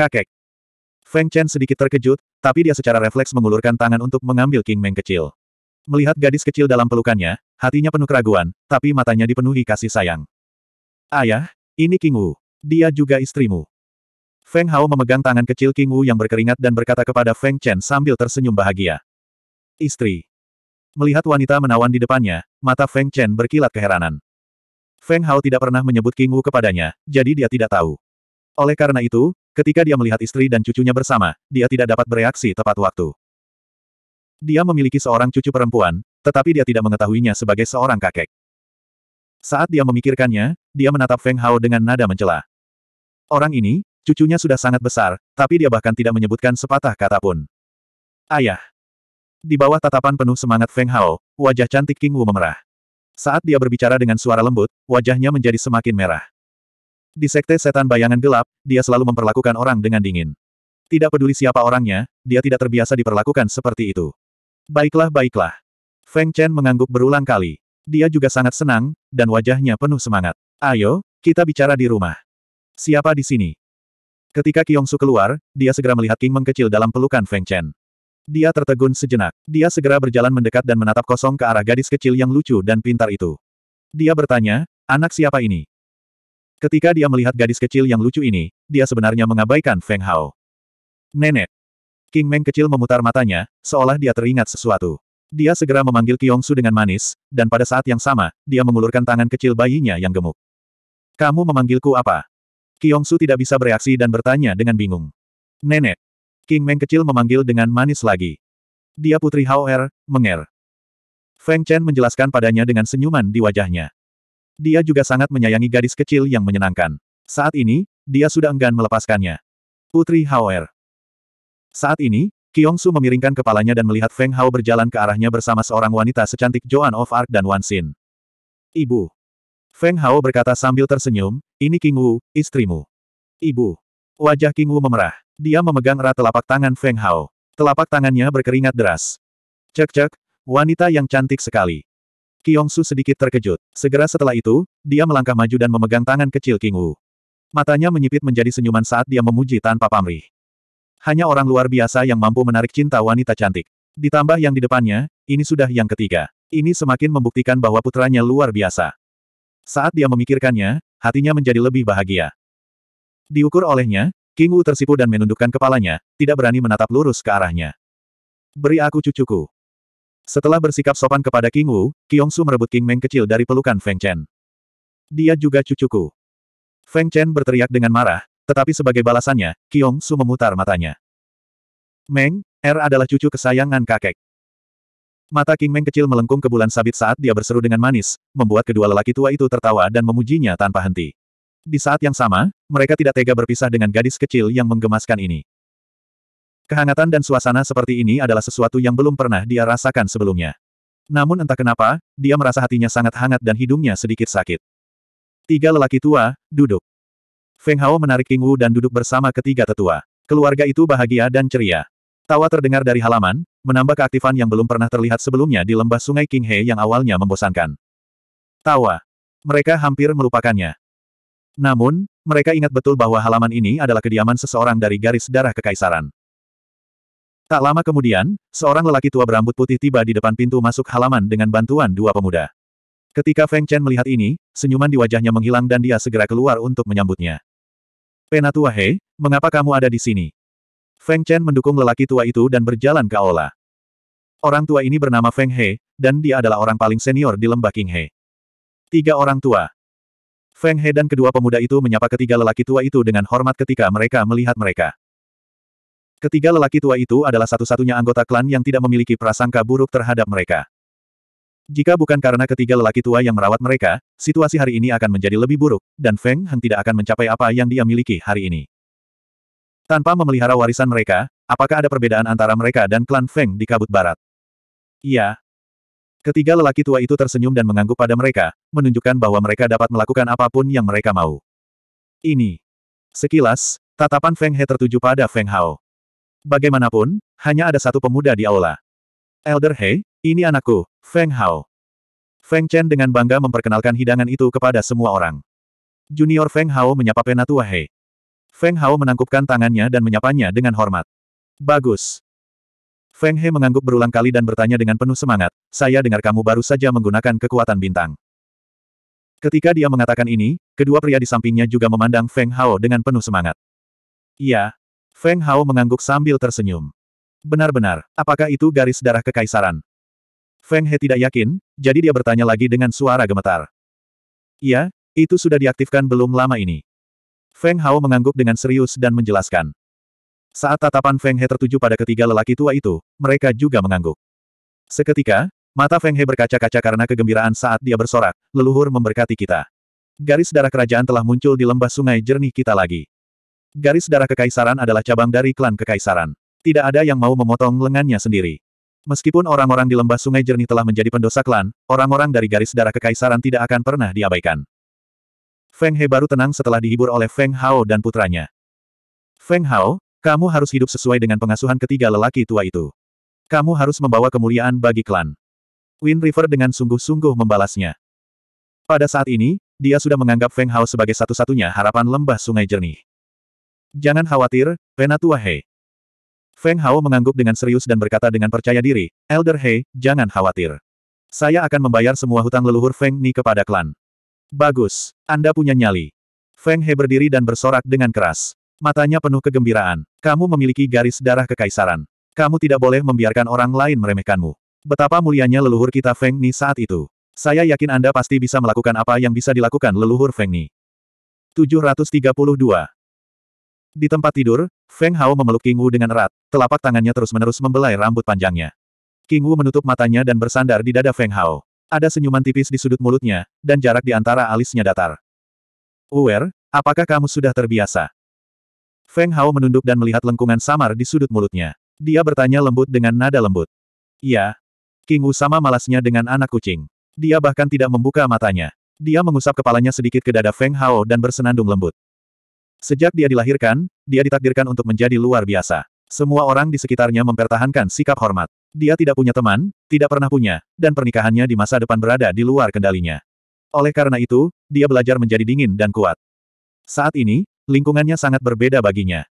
Kakek. Feng Chen sedikit terkejut, tapi dia secara refleks mengulurkan tangan untuk mengambil King Meng kecil. Melihat gadis kecil dalam pelukannya, hatinya penuh keraguan, tapi matanya dipenuhi kasih sayang. Ayah, ini King Wu. Dia juga istrimu. Feng Hao memegang tangan kecil King Wu yang berkeringat dan berkata kepada Feng Chen sambil tersenyum bahagia. Istri. Melihat wanita menawan di depannya, mata Feng Chen berkilat keheranan. Feng Hao tidak pernah menyebut King Wu kepadanya, jadi dia tidak tahu. Oleh karena itu, Ketika dia melihat istri dan cucunya bersama, dia tidak dapat bereaksi tepat waktu. Dia memiliki seorang cucu perempuan, tetapi dia tidak mengetahuinya sebagai seorang kakek. Saat dia memikirkannya, dia menatap Feng Hao dengan nada mencela. Orang ini, cucunya sudah sangat besar, tapi dia bahkan tidak menyebutkan sepatah kata pun. Ayah. Di bawah tatapan penuh semangat Feng Hao, wajah cantik King Wu memerah. Saat dia berbicara dengan suara lembut, wajahnya menjadi semakin merah. Di sekte setan bayangan gelap, dia selalu memperlakukan orang dengan dingin. Tidak peduli siapa orangnya, dia tidak terbiasa diperlakukan seperti itu. Baiklah baiklah. Feng Chen mengangguk berulang kali. Dia juga sangat senang, dan wajahnya penuh semangat. Ayo, kita bicara di rumah. Siapa di sini? Ketika Su keluar, dia segera melihat King kecil dalam pelukan Feng Chen. Dia tertegun sejenak. Dia segera berjalan mendekat dan menatap kosong ke arah gadis kecil yang lucu dan pintar itu. Dia bertanya, anak siapa ini? Ketika dia melihat gadis kecil yang lucu ini, dia sebenarnya mengabaikan Feng Hao. Nenek. King Meng kecil memutar matanya, seolah dia teringat sesuatu. Dia segera memanggil Su dengan manis, dan pada saat yang sama, dia mengulurkan tangan kecil bayinya yang gemuk. Kamu memanggilku apa? Su tidak bisa bereaksi dan bertanya dengan bingung. Nenek. King Meng kecil memanggil dengan manis lagi. Dia putri Hao Er, Menger. Feng Chen menjelaskan padanya dengan senyuman di wajahnya. Dia juga sangat menyayangi gadis kecil yang menyenangkan. Saat ini, dia sudah enggan melepaskannya. Putri Hauer. Saat ini, Kyong Su memiringkan kepalanya dan melihat Feng Hao berjalan ke arahnya bersama seorang wanita secantik Joan of Arc dan Wan Xin. Ibu. Feng Hao berkata sambil tersenyum, ini King Wu, istrimu. Ibu. Wajah King Wu memerah. Dia memegang erat telapak tangan Feng Hao. Telapak tangannya berkeringat deras. Cek-cek, wanita yang cantik sekali. Su sedikit terkejut. Segera setelah itu, dia melangkah maju dan memegang tangan kecil King Wu. Matanya menyipit menjadi senyuman saat dia memuji tanpa pamrih. Hanya orang luar biasa yang mampu menarik cinta wanita cantik. Ditambah yang di depannya, ini sudah yang ketiga. Ini semakin membuktikan bahwa putranya luar biasa. Saat dia memikirkannya, hatinya menjadi lebih bahagia. Diukur olehnya, King Wu tersipu dan menundukkan kepalanya, tidak berani menatap lurus ke arahnya. Beri aku cucuku. Setelah bersikap sopan kepada King Wu, Su merebut King Meng kecil dari pelukan Feng Chen. Dia juga cucuku. Feng Chen berteriak dengan marah, tetapi sebagai balasannya, Su memutar matanya. Meng, Er adalah cucu kesayangan kakek. Mata King Meng kecil melengkung ke bulan sabit saat dia berseru dengan manis, membuat kedua lelaki tua itu tertawa dan memujinya tanpa henti. Di saat yang sama, mereka tidak tega berpisah dengan gadis kecil yang menggemaskan ini. Kehangatan dan suasana seperti ini adalah sesuatu yang belum pernah dia rasakan sebelumnya. Namun entah kenapa, dia merasa hatinya sangat hangat dan hidungnya sedikit sakit. Tiga lelaki tua, duduk. Feng Hao menarik King Wu dan duduk bersama ketiga tetua. Keluarga itu bahagia dan ceria. Tawa terdengar dari halaman, menambah keaktifan yang belum pernah terlihat sebelumnya di lembah sungai King He yang awalnya membosankan. Tawa. Mereka hampir melupakannya. Namun, mereka ingat betul bahwa halaman ini adalah kediaman seseorang dari garis darah kekaisaran. Tak lama kemudian, seorang lelaki tua berambut putih tiba di depan pintu masuk halaman dengan bantuan dua pemuda. Ketika Feng Chen melihat ini, senyuman di wajahnya menghilang dan dia segera keluar untuk menyambutnya. Penatua He, mengapa kamu ada di sini? Feng Chen mendukung lelaki tua itu dan berjalan ke aula. Orang tua ini bernama Feng He, dan dia adalah orang paling senior di lembah King He. Tiga orang tua. Feng He dan kedua pemuda itu menyapa ketiga lelaki tua itu dengan hormat ketika mereka melihat mereka. Ketiga lelaki tua itu adalah satu-satunya anggota klan yang tidak memiliki prasangka buruk terhadap mereka. Jika bukan karena ketiga lelaki tua yang merawat mereka, situasi hari ini akan menjadi lebih buruk, dan Feng Heng tidak akan mencapai apa yang dia miliki hari ini. Tanpa memelihara warisan mereka, apakah ada perbedaan antara mereka dan klan Feng di Kabut Barat? Iya. Ketiga lelaki tua itu tersenyum dan mengangguk pada mereka, menunjukkan bahwa mereka dapat melakukan apapun yang mereka mau. Ini. Sekilas, tatapan Feng He tertuju pada Feng Hao. Bagaimanapun, hanya ada satu pemuda di aula. Elder He, ini anakku, Feng Hao. Feng Chen dengan bangga memperkenalkan hidangan itu kepada semua orang. Junior Feng Hao menyapa Penatua He. Feng Hao menangkupkan tangannya dan menyapanya dengan hormat. Bagus. Feng He mengangguk berulang kali dan bertanya dengan penuh semangat, saya dengar kamu baru saja menggunakan kekuatan bintang. Ketika dia mengatakan ini, kedua pria di sampingnya juga memandang Feng Hao dengan penuh semangat. Iya, Feng Hao mengangguk sambil tersenyum. Benar-benar, apakah itu garis darah kekaisaran? Feng He tidak yakin, jadi dia bertanya lagi dengan suara gemetar. Iya, itu sudah diaktifkan belum lama ini. Feng Hao mengangguk dengan serius dan menjelaskan. Saat tatapan Feng He tertuju pada ketiga lelaki tua itu, mereka juga mengangguk. Seketika, mata Feng He berkaca-kaca karena kegembiraan saat dia bersorak, leluhur memberkati kita. Garis darah kerajaan telah muncul di lembah sungai jernih kita lagi. Garis darah kekaisaran adalah cabang dari klan kekaisaran. Tidak ada yang mau memotong lengannya sendiri. Meskipun orang-orang di lembah sungai jernih telah menjadi pendosa klan, orang-orang dari garis darah kekaisaran tidak akan pernah diabaikan. Feng He baru tenang setelah dihibur oleh Feng Hao dan putranya. Feng Hao, kamu harus hidup sesuai dengan pengasuhan ketiga lelaki tua itu. Kamu harus membawa kemuliaan bagi klan. Wind River dengan sungguh-sungguh membalasnya. Pada saat ini, dia sudah menganggap Feng Hao sebagai satu-satunya harapan lembah sungai jernih. Jangan khawatir, Penatua Hei. Feng Hao mengangguk dengan serius dan berkata dengan percaya diri, Elder Hei, jangan khawatir. Saya akan membayar semua hutang leluhur Feng Ni kepada klan. Bagus, Anda punya nyali. Feng He berdiri dan bersorak dengan keras. Matanya penuh kegembiraan. Kamu memiliki garis darah kekaisaran. Kamu tidak boleh membiarkan orang lain meremehkanmu. Betapa mulianya leluhur kita Feng Ni saat itu. Saya yakin Anda pasti bisa melakukan apa yang bisa dilakukan leluhur Feng Ni. 732 di tempat tidur, Feng Hao memeluk King Wu dengan erat, telapak tangannya terus-menerus membelai rambut panjangnya. King Wu menutup matanya dan bersandar di dada Feng Hao. Ada senyuman tipis di sudut mulutnya, dan jarak di antara alisnya datar. Uwer, apakah kamu sudah terbiasa? Feng Hao menunduk dan melihat lengkungan samar di sudut mulutnya. Dia bertanya lembut dengan nada lembut. Ya, King Wu sama malasnya dengan anak kucing. Dia bahkan tidak membuka matanya. Dia mengusap kepalanya sedikit ke dada Feng Hao dan bersenandung lembut. Sejak dia dilahirkan, dia ditakdirkan untuk menjadi luar biasa. Semua orang di sekitarnya mempertahankan sikap hormat. Dia tidak punya teman, tidak pernah punya, dan pernikahannya di masa depan berada di luar kendalinya. Oleh karena itu, dia belajar menjadi dingin dan kuat. Saat ini, lingkungannya sangat berbeda baginya.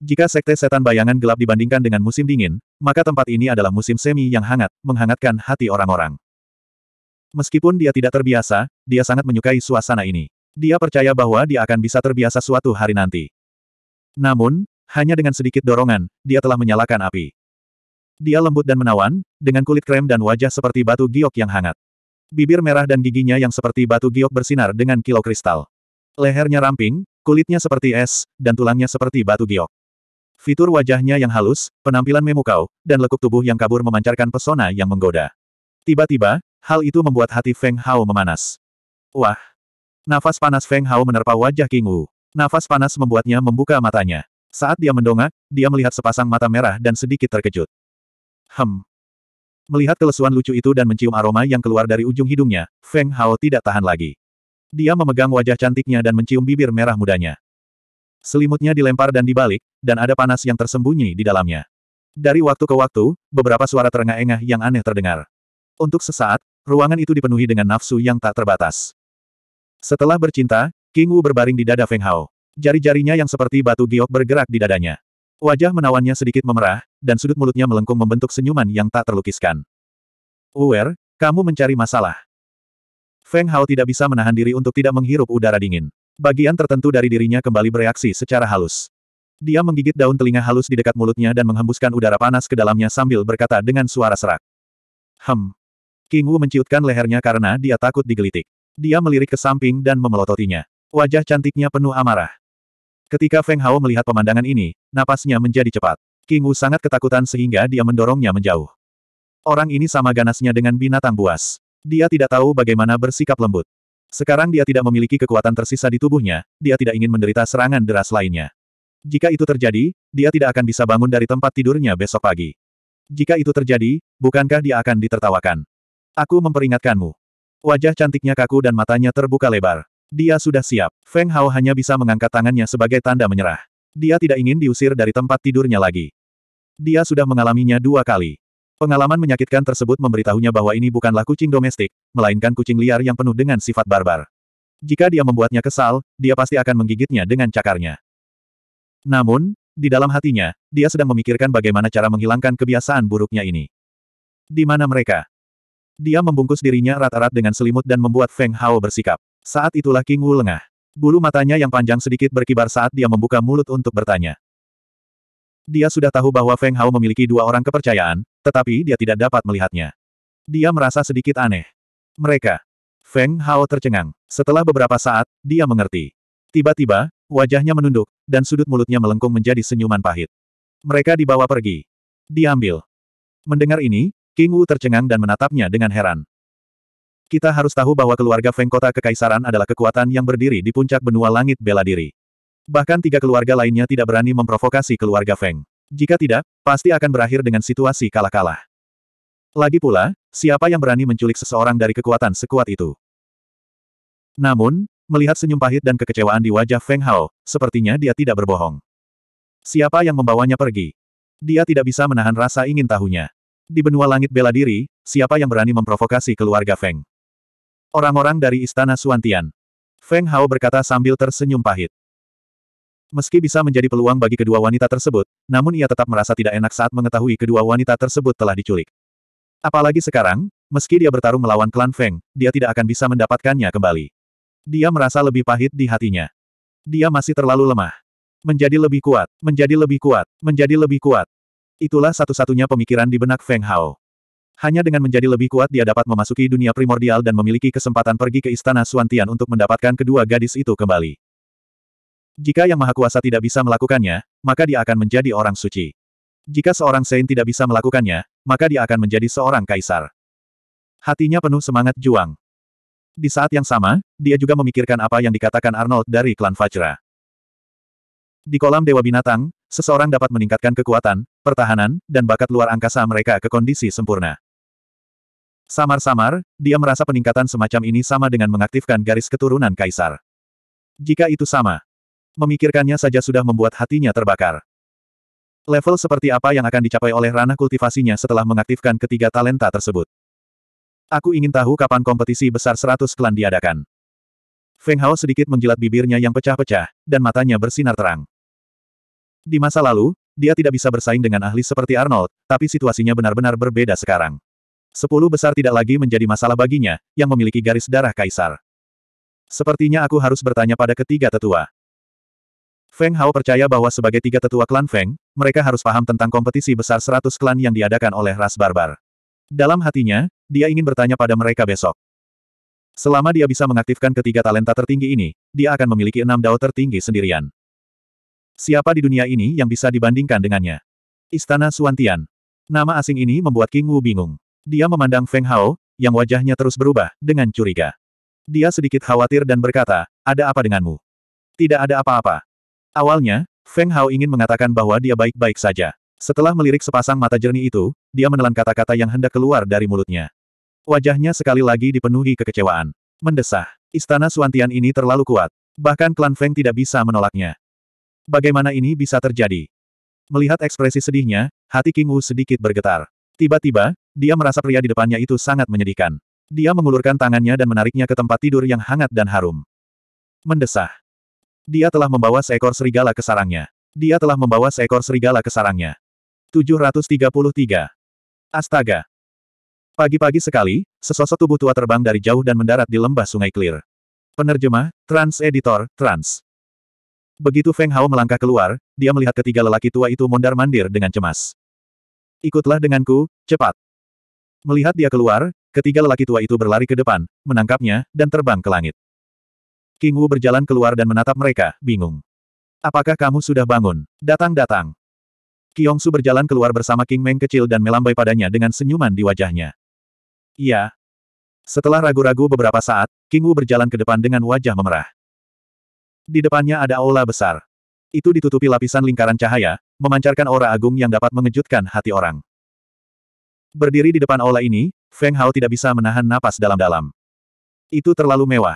Jika sekte setan bayangan gelap dibandingkan dengan musim dingin, maka tempat ini adalah musim semi yang hangat, menghangatkan hati orang-orang. Meskipun dia tidak terbiasa, dia sangat menyukai suasana ini. Dia percaya bahwa dia akan bisa terbiasa suatu hari nanti. Namun, hanya dengan sedikit dorongan, dia telah menyalakan api. Dia lembut dan menawan, dengan kulit krem dan wajah seperti batu giok yang hangat. Bibir merah dan giginya yang seperti batu giok bersinar dengan kilau kristal. Lehernya ramping, kulitnya seperti es, dan tulangnya seperti batu giok. Fitur wajahnya yang halus, penampilan memukau, dan lekuk tubuh yang kabur memancarkan pesona yang menggoda. Tiba-tiba, hal itu membuat hati Feng Hao memanas. Wah, Nafas panas Feng Hao menerpa wajah King Wu. Nafas panas membuatnya membuka matanya. Saat dia mendongak, dia melihat sepasang mata merah dan sedikit terkejut. Hem. Melihat kelesuan lucu itu dan mencium aroma yang keluar dari ujung hidungnya, Feng Hao tidak tahan lagi. Dia memegang wajah cantiknya dan mencium bibir merah mudanya. Selimutnya dilempar dan dibalik, dan ada panas yang tersembunyi di dalamnya. Dari waktu ke waktu, beberapa suara terengah-engah yang aneh terdengar. Untuk sesaat, ruangan itu dipenuhi dengan nafsu yang tak terbatas. Setelah bercinta, King Wu berbaring di dada Feng Hao. Jari-jarinya yang seperti batu giok bergerak di dadanya. Wajah menawannya sedikit memerah, dan sudut mulutnya melengkung membentuk senyuman yang tak terlukiskan. Uwer, kamu mencari masalah. Feng Hao tidak bisa menahan diri untuk tidak menghirup udara dingin. Bagian tertentu dari dirinya kembali bereaksi secara halus. Dia menggigit daun telinga halus di dekat mulutnya dan menghembuskan udara panas ke dalamnya sambil berkata dengan suara serak. Hem. King Wu menciutkan lehernya karena dia takut digelitik. Dia melirik ke samping dan memelototinya. Wajah cantiknya penuh amarah. Ketika Feng Hao melihat pemandangan ini, napasnya menjadi cepat. King Wu sangat ketakutan sehingga dia mendorongnya menjauh. Orang ini sama ganasnya dengan binatang buas. Dia tidak tahu bagaimana bersikap lembut. Sekarang dia tidak memiliki kekuatan tersisa di tubuhnya, dia tidak ingin menderita serangan deras lainnya. Jika itu terjadi, dia tidak akan bisa bangun dari tempat tidurnya besok pagi. Jika itu terjadi, bukankah dia akan ditertawakan? Aku memperingatkanmu. Wajah cantiknya kaku dan matanya terbuka lebar. Dia sudah siap. Feng Hao hanya bisa mengangkat tangannya sebagai tanda menyerah. Dia tidak ingin diusir dari tempat tidurnya lagi. Dia sudah mengalaminya dua kali. Pengalaman menyakitkan tersebut memberitahunya bahwa ini bukanlah kucing domestik, melainkan kucing liar yang penuh dengan sifat barbar. Jika dia membuatnya kesal, dia pasti akan menggigitnya dengan cakarnya. Namun, di dalam hatinya, dia sedang memikirkan bagaimana cara menghilangkan kebiasaan buruknya ini. Di mana mereka? Dia membungkus dirinya rata rata dengan selimut dan membuat Feng Hao bersikap. Saat itulah King Wu lengah. Bulu matanya yang panjang sedikit berkibar saat dia membuka mulut untuk bertanya. Dia sudah tahu bahwa Feng Hao memiliki dua orang kepercayaan, tetapi dia tidak dapat melihatnya. Dia merasa sedikit aneh. Mereka. Feng Hao tercengang. Setelah beberapa saat, dia mengerti. Tiba-tiba, wajahnya menunduk, dan sudut mulutnya melengkung menjadi senyuman pahit. Mereka dibawa pergi. Diambil. Mendengar ini, King Wu tercengang dan menatapnya dengan heran. Kita harus tahu bahwa keluarga Feng Kota Kekaisaran adalah kekuatan yang berdiri di puncak benua langit bela diri. Bahkan tiga keluarga lainnya tidak berani memprovokasi keluarga Feng. Jika tidak, pasti akan berakhir dengan situasi kalah-kalah. Lagi pula, siapa yang berani menculik seseorang dari kekuatan sekuat itu? Namun, melihat senyum pahit dan kekecewaan di wajah Feng Hao, sepertinya dia tidak berbohong. Siapa yang membawanya pergi? Dia tidak bisa menahan rasa ingin tahunya. Di benua langit bela diri, siapa yang berani memprovokasi keluarga Feng? Orang-orang dari Istana Suantian. Feng Hao berkata sambil tersenyum pahit. Meski bisa menjadi peluang bagi kedua wanita tersebut, namun ia tetap merasa tidak enak saat mengetahui kedua wanita tersebut telah diculik. Apalagi sekarang, meski dia bertarung melawan klan Feng, dia tidak akan bisa mendapatkannya kembali. Dia merasa lebih pahit di hatinya. Dia masih terlalu lemah. Menjadi lebih kuat, menjadi lebih kuat, menjadi lebih kuat. Itulah satu-satunya pemikiran di benak Feng Hao. Hanya dengan menjadi lebih kuat dia dapat memasuki dunia primordial dan memiliki kesempatan pergi ke istana Suantian untuk mendapatkan kedua gadis itu kembali. Jika Yang Maha Kuasa tidak bisa melakukannya, maka dia akan menjadi orang suci. Jika seorang Sein tidak bisa melakukannya, maka dia akan menjadi seorang kaisar. Hatinya penuh semangat juang. Di saat yang sama, dia juga memikirkan apa yang dikatakan Arnold dari klan Fajra. Di kolam Dewa Binatang, seseorang dapat meningkatkan kekuatan, pertahanan, dan bakat luar angkasa mereka ke kondisi sempurna. Samar-samar, dia merasa peningkatan semacam ini sama dengan mengaktifkan garis keturunan kaisar. Jika itu sama, memikirkannya saja sudah membuat hatinya terbakar. Level seperti apa yang akan dicapai oleh ranah kultivasinya setelah mengaktifkan ketiga talenta tersebut? Aku ingin tahu kapan kompetisi besar 100 klan diadakan. Feng Hao sedikit menjilat bibirnya yang pecah-pecah, dan matanya bersinar terang. Di masa lalu, dia tidak bisa bersaing dengan ahli seperti Arnold, tapi situasinya benar-benar berbeda sekarang. Sepuluh besar tidak lagi menjadi masalah baginya, yang memiliki garis darah kaisar. Sepertinya aku harus bertanya pada ketiga tetua. Feng Hao percaya bahwa sebagai tiga tetua klan Feng, mereka harus paham tentang kompetisi besar seratus klan yang diadakan oleh ras barbar. Dalam hatinya, dia ingin bertanya pada mereka besok. Selama dia bisa mengaktifkan ketiga talenta tertinggi ini, dia akan memiliki enam dao tertinggi sendirian. Siapa di dunia ini yang bisa dibandingkan dengannya? Istana Suantian. Nama asing ini membuat King Wu bingung. Dia memandang Feng Hao, yang wajahnya terus berubah, dengan curiga. Dia sedikit khawatir dan berkata, ada apa denganmu? Tidak ada apa-apa. Awalnya, Feng Hao ingin mengatakan bahwa dia baik-baik saja. Setelah melirik sepasang mata jernih itu, dia menelan kata-kata yang hendak keluar dari mulutnya. Wajahnya sekali lagi dipenuhi kekecewaan. Mendesah, istana Suantian ini terlalu kuat. Bahkan klan Feng tidak bisa menolaknya. Bagaimana ini bisa terjadi? Melihat ekspresi sedihnya, hati King Wu sedikit bergetar. Tiba-tiba, dia merasa pria di depannya itu sangat menyedihkan. Dia mengulurkan tangannya dan menariknya ke tempat tidur yang hangat dan harum. Mendesah. Dia telah membawa seekor serigala ke sarangnya. Dia telah membawa seekor serigala ke sarangnya. 733. Astaga. Pagi-pagi sekali, sesosok tubuh tua terbang dari jauh dan mendarat di lembah sungai Clear. Penerjemah, Trans Editor, Trans. Begitu Feng Hao melangkah keluar, dia melihat ketiga lelaki tua itu mondar-mandir dengan cemas. Ikutlah denganku, cepat. Melihat dia keluar, ketiga lelaki tua itu berlari ke depan, menangkapnya, dan terbang ke langit. King Wu berjalan keluar dan menatap mereka, bingung. Apakah kamu sudah bangun? Datang-datang. Su berjalan keluar bersama King Meng kecil dan melambai padanya dengan senyuman di wajahnya. Iya. Setelah ragu-ragu beberapa saat, King Wu berjalan ke depan dengan wajah memerah. Di depannya ada aula besar. Itu ditutupi lapisan lingkaran cahaya, memancarkan aura agung yang dapat mengejutkan hati orang. Berdiri di depan aula ini, Feng Hao tidak bisa menahan napas dalam-dalam. Itu terlalu mewah.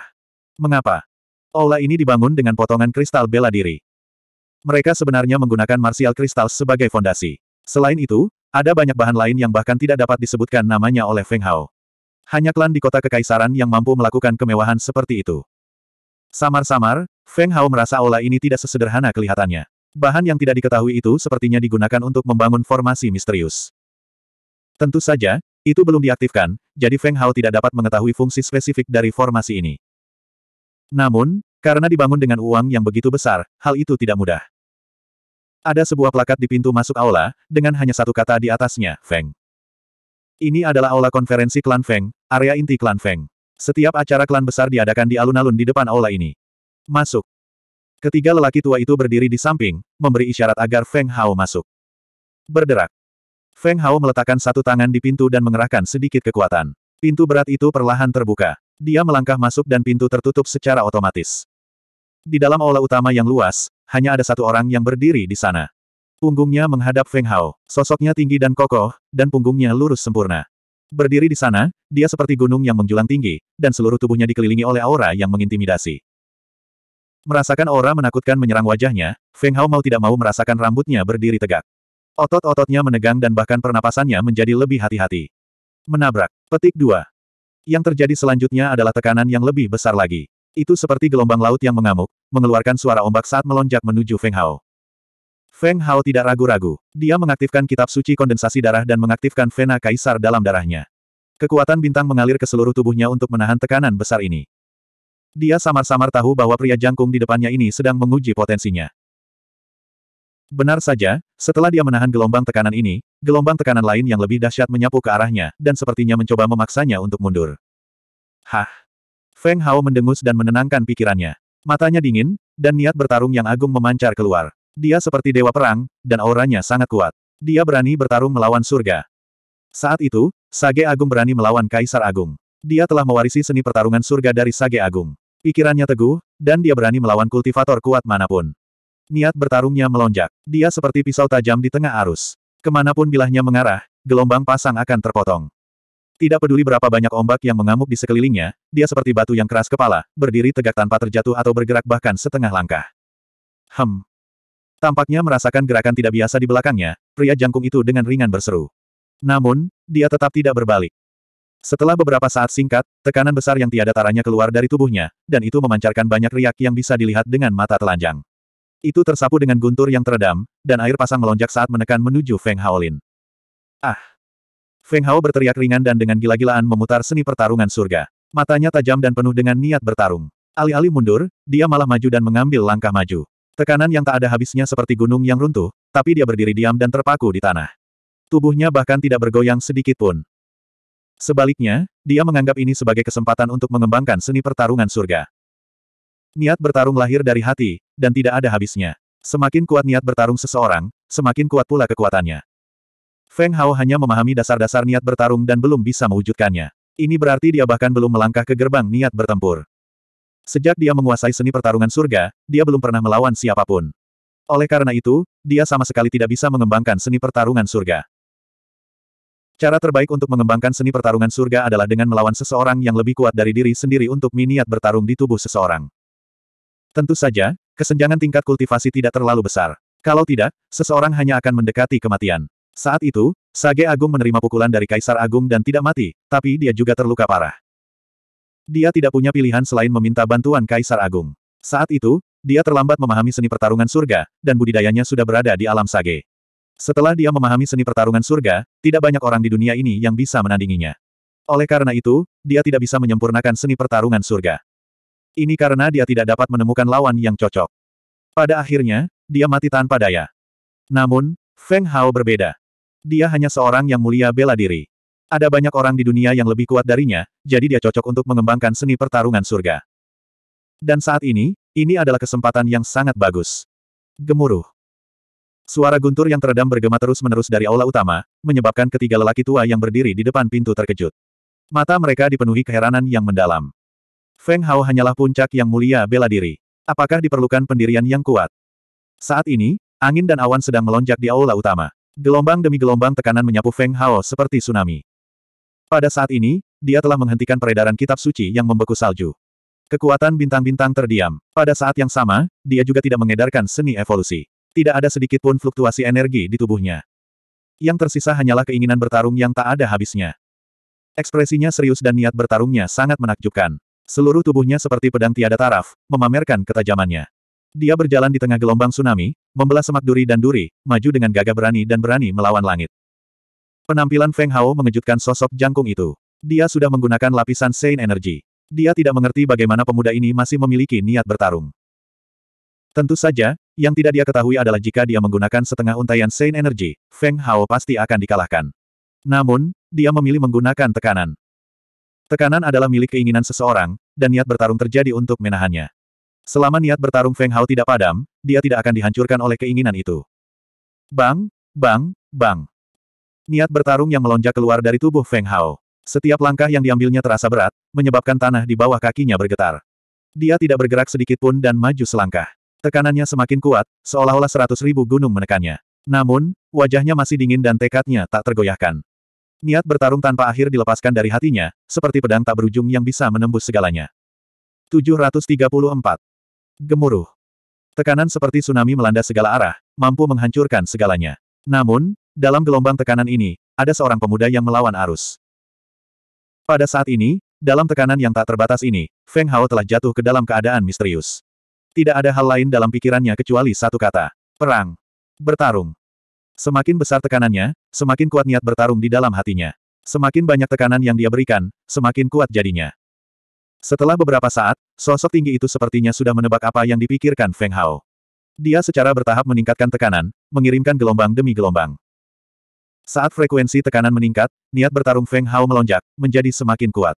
Mengapa? Aula ini dibangun dengan potongan kristal bela diri. Mereka sebenarnya menggunakan martial kristal sebagai fondasi. Selain itu, ada banyak bahan lain yang bahkan tidak dapat disebutkan namanya oleh Feng Hao. Hanya klan di kota kekaisaran yang mampu melakukan kemewahan seperti itu. Samar-samar, Feng Hao merasa aula ini tidak sesederhana kelihatannya. Bahan yang tidak diketahui itu sepertinya digunakan untuk membangun formasi misterius. Tentu saja, itu belum diaktifkan, jadi Feng Hao tidak dapat mengetahui fungsi spesifik dari formasi ini. Namun, karena dibangun dengan uang yang begitu besar, hal itu tidak mudah. Ada sebuah plakat di pintu masuk aula, dengan hanya satu kata di atasnya, Feng. Ini adalah aula konferensi klan Feng, area inti klan Feng. Setiap acara klan besar diadakan di alun-alun di depan aula ini. Masuk. Ketiga lelaki tua itu berdiri di samping, memberi isyarat agar Feng Hao masuk. Berderak. Feng Hao meletakkan satu tangan di pintu dan mengerahkan sedikit kekuatan. Pintu berat itu perlahan terbuka. Dia melangkah masuk dan pintu tertutup secara otomatis. Di dalam aula utama yang luas, hanya ada satu orang yang berdiri di sana. Punggungnya menghadap Feng Hao, sosoknya tinggi dan kokoh, dan punggungnya lurus sempurna. Berdiri di sana, dia seperti gunung yang menjulang tinggi, dan seluruh tubuhnya dikelilingi oleh aura yang mengintimidasi. Merasakan aura menakutkan menyerang wajahnya, Feng Hao mau tidak mau merasakan rambutnya berdiri tegak. Otot-ototnya menegang dan bahkan pernapasannya menjadi lebih hati-hati. Menabrak. Petik dua. Yang terjadi selanjutnya adalah tekanan yang lebih besar lagi. Itu seperti gelombang laut yang mengamuk, mengeluarkan suara ombak saat melonjak menuju Feng Hao. Feng Hao tidak ragu-ragu. Dia mengaktifkan kitab suci kondensasi darah dan mengaktifkan vena kaisar dalam darahnya. Kekuatan bintang mengalir ke seluruh tubuhnya untuk menahan tekanan besar ini. Dia samar-samar tahu bahwa pria jangkung di depannya ini sedang menguji potensinya. Benar saja, setelah dia menahan gelombang tekanan ini, gelombang tekanan lain yang lebih dahsyat menyapu ke arahnya, dan sepertinya mencoba memaksanya untuk mundur. Hah! Feng Hao mendengus dan menenangkan pikirannya. Matanya dingin, dan niat bertarung yang agung memancar keluar. Dia seperti dewa perang, dan auranya sangat kuat. Dia berani bertarung melawan surga. Saat itu, Sage Agung berani melawan Kaisar Agung. Dia telah mewarisi seni pertarungan surga dari Sage Agung. Pikirannya teguh, dan dia berani melawan kultivator kuat manapun. Niat bertarungnya melonjak. Dia seperti pisau tajam di tengah arus. Kemanapun bilahnya mengarah, gelombang pasang akan terpotong. Tidak peduli berapa banyak ombak yang mengamuk di sekelilingnya, dia seperti batu yang keras kepala, berdiri tegak tanpa terjatuh atau bergerak bahkan setengah langkah. Hem, Tampaknya merasakan gerakan tidak biasa di belakangnya, pria jangkung itu dengan ringan berseru. Namun, dia tetap tidak berbalik. Setelah beberapa saat singkat, tekanan besar yang tiada taranya keluar dari tubuhnya, dan itu memancarkan banyak riak yang bisa dilihat dengan mata telanjang. Itu tersapu dengan guntur yang teredam, dan air pasang melonjak saat menekan menuju Feng Haolin. Ah! Feng Hao berteriak ringan dan dengan gila-gilaan memutar seni pertarungan surga. Matanya tajam dan penuh dengan niat bertarung. Alih-alih mundur, dia malah maju dan mengambil langkah maju. Tekanan yang tak ada habisnya seperti gunung yang runtuh, tapi dia berdiri diam dan terpaku di tanah. Tubuhnya bahkan tidak bergoyang sedikit pun. Sebaliknya, dia menganggap ini sebagai kesempatan untuk mengembangkan seni pertarungan surga. Niat bertarung lahir dari hati, dan tidak ada habisnya. Semakin kuat niat bertarung seseorang, semakin kuat pula kekuatannya. Feng Hao hanya memahami dasar-dasar niat bertarung dan belum bisa mewujudkannya. Ini berarti dia bahkan belum melangkah ke gerbang niat bertempur. Sejak dia menguasai seni pertarungan surga, dia belum pernah melawan siapapun. Oleh karena itu, dia sama sekali tidak bisa mengembangkan seni pertarungan surga. Cara terbaik untuk mengembangkan seni pertarungan surga adalah dengan melawan seseorang yang lebih kuat dari diri sendiri untuk miniat bertarung di tubuh seseorang. Tentu saja, kesenjangan tingkat kultivasi tidak terlalu besar. Kalau tidak, seseorang hanya akan mendekati kematian. Saat itu, Sage Agung menerima pukulan dari Kaisar Agung dan tidak mati, tapi dia juga terluka parah. Dia tidak punya pilihan selain meminta bantuan Kaisar Agung. Saat itu, dia terlambat memahami seni pertarungan surga, dan budidayanya sudah berada di alam sage. Setelah dia memahami seni pertarungan surga, tidak banyak orang di dunia ini yang bisa menandinginya. Oleh karena itu, dia tidak bisa menyempurnakan seni pertarungan surga. Ini karena dia tidak dapat menemukan lawan yang cocok. Pada akhirnya, dia mati tanpa daya. Namun, Feng Hao berbeda. Dia hanya seorang yang mulia bela diri. Ada banyak orang di dunia yang lebih kuat darinya, jadi dia cocok untuk mengembangkan seni pertarungan surga. Dan saat ini, ini adalah kesempatan yang sangat bagus. Gemuruh. Suara guntur yang teredam bergema terus-menerus dari aula utama, menyebabkan ketiga lelaki tua yang berdiri di depan pintu terkejut. Mata mereka dipenuhi keheranan yang mendalam. Feng Hao hanyalah puncak yang mulia bela diri. Apakah diperlukan pendirian yang kuat? Saat ini, angin dan awan sedang melonjak di aula utama. Gelombang demi gelombang tekanan menyapu Feng Hao seperti tsunami. Pada saat ini, dia telah menghentikan peredaran kitab suci yang membeku salju. Kekuatan bintang-bintang terdiam. Pada saat yang sama, dia juga tidak mengedarkan seni evolusi. Tidak ada sedikit pun fluktuasi energi di tubuhnya. Yang tersisa hanyalah keinginan bertarung yang tak ada habisnya. Ekspresinya serius dan niat bertarungnya sangat menakjubkan. Seluruh tubuhnya seperti pedang tiada taraf, memamerkan ketajamannya. Dia berjalan di tengah gelombang tsunami, membelah semak duri dan duri, maju dengan gagah berani dan berani melawan langit. Penampilan Feng Hao mengejutkan sosok jangkung itu. Dia sudah menggunakan lapisan Saint Energy. Dia tidak mengerti bagaimana pemuda ini masih memiliki niat bertarung. Tentu saja, yang tidak dia ketahui adalah jika dia menggunakan setengah untayan Saint Energy, Feng Hao pasti akan dikalahkan. Namun, dia memilih menggunakan tekanan. Tekanan adalah milik keinginan seseorang, dan niat bertarung terjadi untuk menahannya. Selama niat bertarung Feng Hao tidak padam, dia tidak akan dihancurkan oleh keinginan itu. Bang, bang, bang niat bertarung yang melonjak keluar dari tubuh Feng Hao. Setiap langkah yang diambilnya terasa berat, menyebabkan tanah di bawah kakinya bergetar. Dia tidak bergerak sedikit pun dan maju selangkah. Tekanannya semakin kuat, seolah-olah seratus ribu gunung menekannya. Namun, wajahnya masih dingin dan tekadnya tak tergoyahkan. Niat bertarung tanpa akhir dilepaskan dari hatinya, seperti pedang tak berujung yang bisa menembus segalanya. 734. Gemuruh. Tekanan seperti tsunami melanda segala arah, mampu menghancurkan segalanya. Namun, dalam gelombang tekanan ini, ada seorang pemuda yang melawan arus. Pada saat ini, dalam tekanan yang tak terbatas ini, Feng Hao telah jatuh ke dalam keadaan misterius. Tidak ada hal lain dalam pikirannya kecuali satu kata. Perang. Bertarung. Semakin besar tekanannya, semakin kuat niat bertarung di dalam hatinya. Semakin banyak tekanan yang dia berikan, semakin kuat jadinya. Setelah beberapa saat, sosok tinggi itu sepertinya sudah menebak apa yang dipikirkan Feng Hao. Dia secara bertahap meningkatkan tekanan, mengirimkan gelombang demi gelombang. Saat frekuensi tekanan meningkat, niat bertarung Feng Hao melonjak, menjadi semakin kuat.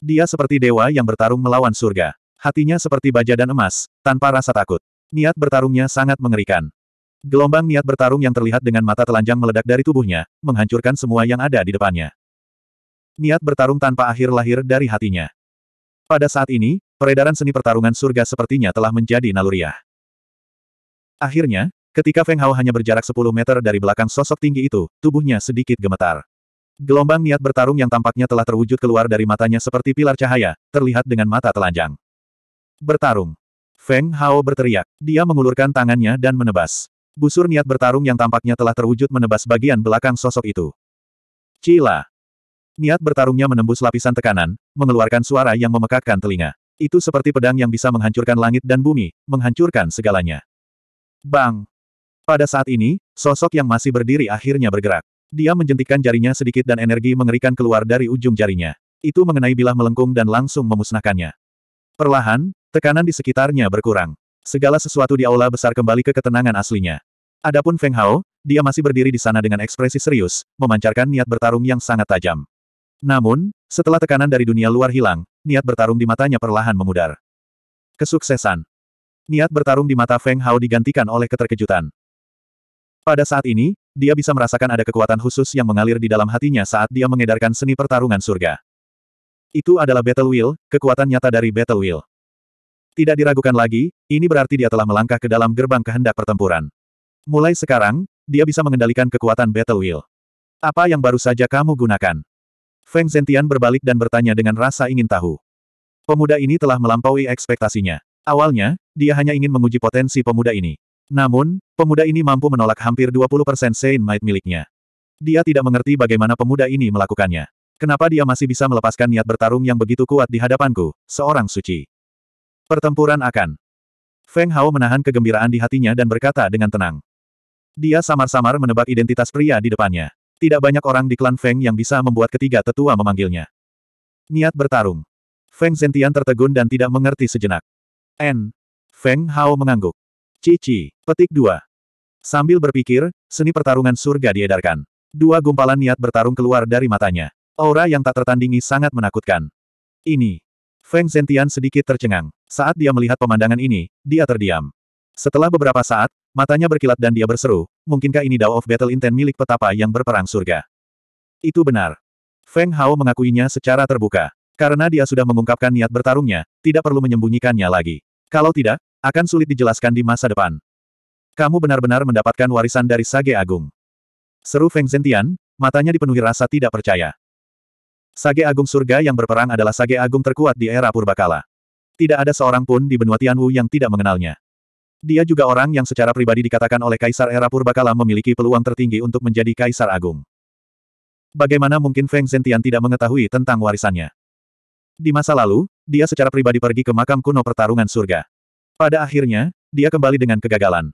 Dia seperti dewa yang bertarung melawan surga. Hatinya seperti baja dan emas, tanpa rasa takut. Niat bertarungnya sangat mengerikan. Gelombang niat bertarung yang terlihat dengan mata telanjang meledak dari tubuhnya, menghancurkan semua yang ada di depannya. Niat bertarung tanpa akhir lahir dari hatinya. Pada saat ini, peredaran seni pertarungan surga sepertinya telah menjadi naluriah. Akhirnya, Ketika Feng Hao hanya berjarak 10 meter dari belakang sosok tinggi itu, tubuhnya sedikit gemetar. Gelombang niat bertarung yang tampaknya telah terwujud keluar dari matanya seperti pilar cahaya, terlihat dengan mata telanjang. Bertarung. Feng Hao berteriak. Dia mengulurkan tangannya dan menebas. Busur niat bertarung yang tampaknya telah terwujud menebas bagian belakang sosok itu. Cila. Niat bertarungnya menembus lapisan tekanan, mengeluarkan suara yang memekakkan telinga. Itu seperti pedang yang bisa menghancurkan langit dan bumi, menghancurkan segalanya. Bang! Pada saat ini, sosok yang masih berdiri akhirnya bergerak. Dia menjentikan jarinya sedikit dan energi mengerikan keluar dari ujung jarinya. Itu mengenai bilah melengkung dan langsung memusnahkannya. Perlahan, tekanan di sekitarnya berkurang. Segala sesuatu di aula besar kembali ke ketenangan aslinya. Adapun Feng Hao, dia masih berdiri di sana dengan ekspresi serius, memancarkan niat bertarung yang sangat tajam. Namun, setelah tekanan dari dunia luar hilang, niat bertarung di matanya perlahan memudar. Kesuksesan. Niat bertarung di mata Feng Hao digantikan oleh keterkejutan. Pada saat ini, dia bisa merasakan ada kekuatan khusus yang mengalir di dalam hatinya saat dia mengedarkan seni pertarungan surga. Itu adalah Battle Will, kekuatan nyata dari Battle Will. Tidak diragukan lagi, ini berarti dia telah melangkah ke dalam gerbang kehendak pertempuran. Mulai sekarang, dia bisa mengendalikan kekuatan Battle Will. Apa yang baru saja kamu gunakan? Feng Zhentian berbalik dan bertanya dengan rasa ingin tahu. Pemuda ini telah melampaui ekspektasinya. Awalnya, dia hanya ingin menguji potensi pemuda ini. Namun, pemuda ini mampu menolak hampir 20% Saint Might miliknya. Dia tidak mengerti bagaimana pemuda ini melakukannya. Kenapa dia masih bisa melepaskan niat bertarung yang begitu kuat di hadapanku, seorang suci. Pertempuran akan. Feng Hao menahan kegembiraan di hatinya dan berkata dengan tenang. Dia samar-samar menebak identitas pria di depannya. Tidak banyak orang di klan Feng yang bisa membuat ketiga tetua memanggilnya. Niat bertarung. Feng Zentian tertegun dan tidak mengerti sejenak. N. Feng Hao mengangguk. Cici. Petik 2. Sambil berpikir, seni pertarungan surga diedarkan. Dua gumpalan niat bertarung keluar dari matanya. Aura yang tak tertandingi sangat menakutkan. Ini. Feng Zentian sedikit tercengang. Saat dia melihat pemandangan ini, dia terdiam. Setelah beberapa saat, matanya berkilat dan dia berseru, mungkinkah ini Dao of Battle Intent milik petapa yang berperang surga? Itu benar. Feng Hao mengakuinya secara terbuka. Karena dia sudah mengungkapkan niat bertarungnya, tidak perlu menyembunyikannya lagi. Kalau tidak, akan sulit dijelaskan di masa depan. Kamu benar-benar mendapatkan warisan dari Sage Agung. Seru Feng Zentian, matanya dipenuhi rasa tidak percaya. Sage Agung Surga yang berperang adalah Sage Agung terkuat di era Purbakala. Tidak ada seorang pun di benua Tianwu yang tidak mengenalnya. Dia juga orang yang secara pribadi dikatakan oleh Kaisar era Purbakala memiliki peluang tertinggi untuk menjadi Kaisar Agung. Bagaimana mungkin Feng Zentian tidak mengetahui tentang warisannya? Di masa lalu, dia secara pribadi pergi ke makam kuno pertarungan surga. Pada akhirnya, dia kembali dengan kegagalan.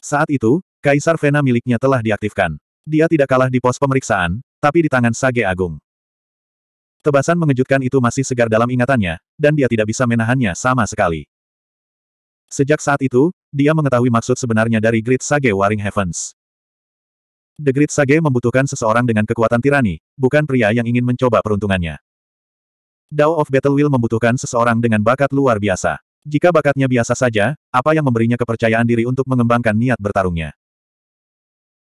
Saat itu, Kaisar Vena miliknya telah diaktifkan. Dia tidak kalah di pos pemeriksaan, tapi di tangan Sage Agung. Tebasan mengejutkan itu masih segar dalam ingatannya, dan dia tidak bisa menahannya sama sekali. Sejak saat itu, dia mengetahui maksud sebenarnya dari Great Sage Waring Heavens. The Great Sage membutuhkan seseorang dengan kekuatan tirani, bukan pria yang ingin mencoba peruntungannya. Dao of Battle Will membutuhkan seseorang dengan bakat luar biasa. Jika bakatnya biasa saja, apa yang memberinya kepercayaan diri untuk mengembangkan niat bertarungnya?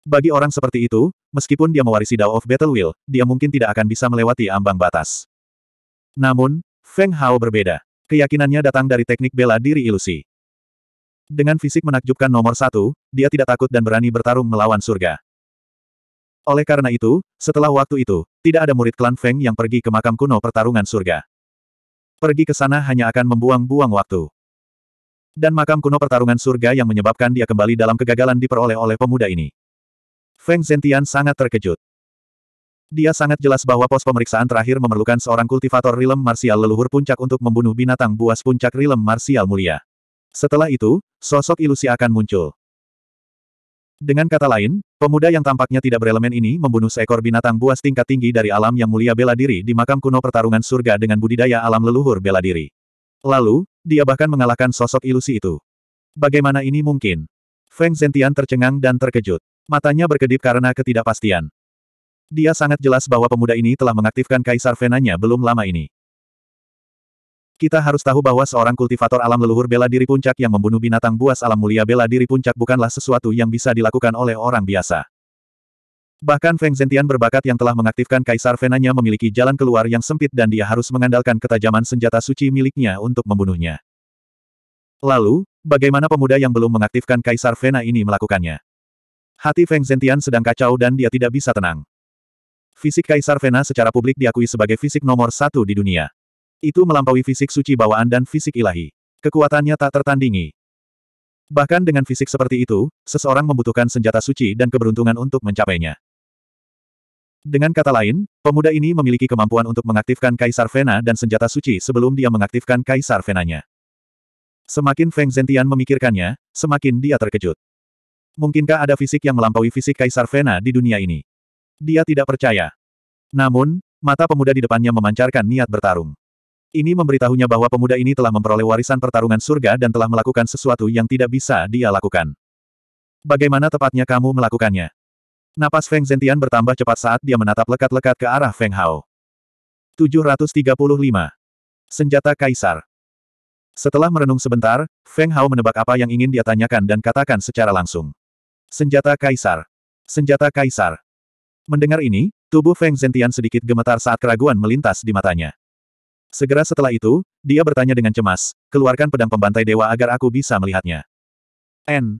Bagi orang seperti itu, meskipun dia mewarisi Dao of Battle Will, dia mungkin tidak akan bisa melewati ambang batas. Namun, Feng Hao berbeda. Keyakinannya datang dari teknik bela diri ilusi. Dengan fisik menakjubkan nomor satu, dia tidak takut dan berani bertarung melawan surga. Oleh karena itu, setelah waktu itu, tidak ada murid klan Feng yang pergi ke makam kuno pertarungan surga. Pergi ke sana hanya akan membuang-buang waktu. Dan makam kuno pertarungan surga yang menyebabkan dia kembali dalam kegagalan diperoleh oleh pemuda ini. Feng Zentian sangat terkejut. Dia sangat jelas bahwa pos pemeriksaan terakhir memerlukan seorang kultivator rilem marsial leluhur puncak untuk membunuh binatang buas puncak rilem marsial mulia. Setelah itu, sosok ilusi akan muncul. Dengan kata lain, pemuda yang tampaknya tidak berelemen ini membunuh seekor binatang buas tingkat tinggi dari alam yang mulia bela diri di makam kuno pertarungan surga dengan budidaya alam leluhur bela diri. Lalu, dia bahkan mengalahkan sosok ilusi itu. Bagaimana ini mungkin? Feng Zentian tercengang dan terkejut. Matanya berkedip karena ketidakpastian. Dia sangat jelas bahwa pemuda ini telah mengaktifkan kaisar venanya belum lama ini. Kita harus tahu bahwa seorang kultivator alam leluhur bela diri puncak yang membunuh binatang buas alam mulia bela diri puncak bukanlah sesuatu yang bisa dilakukan oleh orang biasa. Bahkan Feng Zhentian berbakat yang telah mengaktifkan kaisar venanya memiliki jalan keluar yang sempit dan dia harus mengandalkan ketajaman senjata suci miliknya untuk membunuhnya. Lalu, bagaimana pemuda yang belum mengaktifkan kaisar vena ini melakukannya? Hati Feng Zhentian sedang kacau dan dia tidak bisa tenang. Fisik kaisar vena secara publik diakui sebagai fisik nomor satu di dunia. Itu melampaui fisik suci bawaan dan fisik ilahi. Kekuatannya tak tertandingi. Bahkan dengan fisik seperti itu, seseorang membutuhkan senjata suci dan keberuntungan untuk mencapainya. Dengan kata lain, pemuda ini memiliki kemampuan untuk mengaktifkan Kaisar Vena dan senjata suci sebelum dia mengaktifkan Kaisar Venanya. Semakin Feng Zentian memikirkannya, semakin dia terkejut. Mungkinkah ada fisik yang melampaui fisik Kaisar Vena di dunia ini? Dia tidak percaya. Namun, mata pemuda di depannya memancarkan niat bertarung. Ini memberitahunya bahwa pemuda ini telah memperoleh warisan pertarungan surga dan telah melakukan sesuatu yang tidak bisa dia lakukan. Bagaimana tepatnya kamu melakukannya? Napas Feng Zentian bertambah cepat saat dia menatap lekat-lekat ke arah Feng Hao. 735. Senjata Kaisar Setelah merenung sebentar, Feng Hao menebak apa yang ingin dia tanyakan dan katakan secara langsung. Senjata Kaisar. Senjata Kaisar. Mendengar ini, tubuh Feng Zentian sedikit gemetar saat keraguan melintas di matanya. Segera setelah itu, dia bertanya dengan cemas, keluarkan pedang pembantai dewa agar aku bisa melihatnya. N.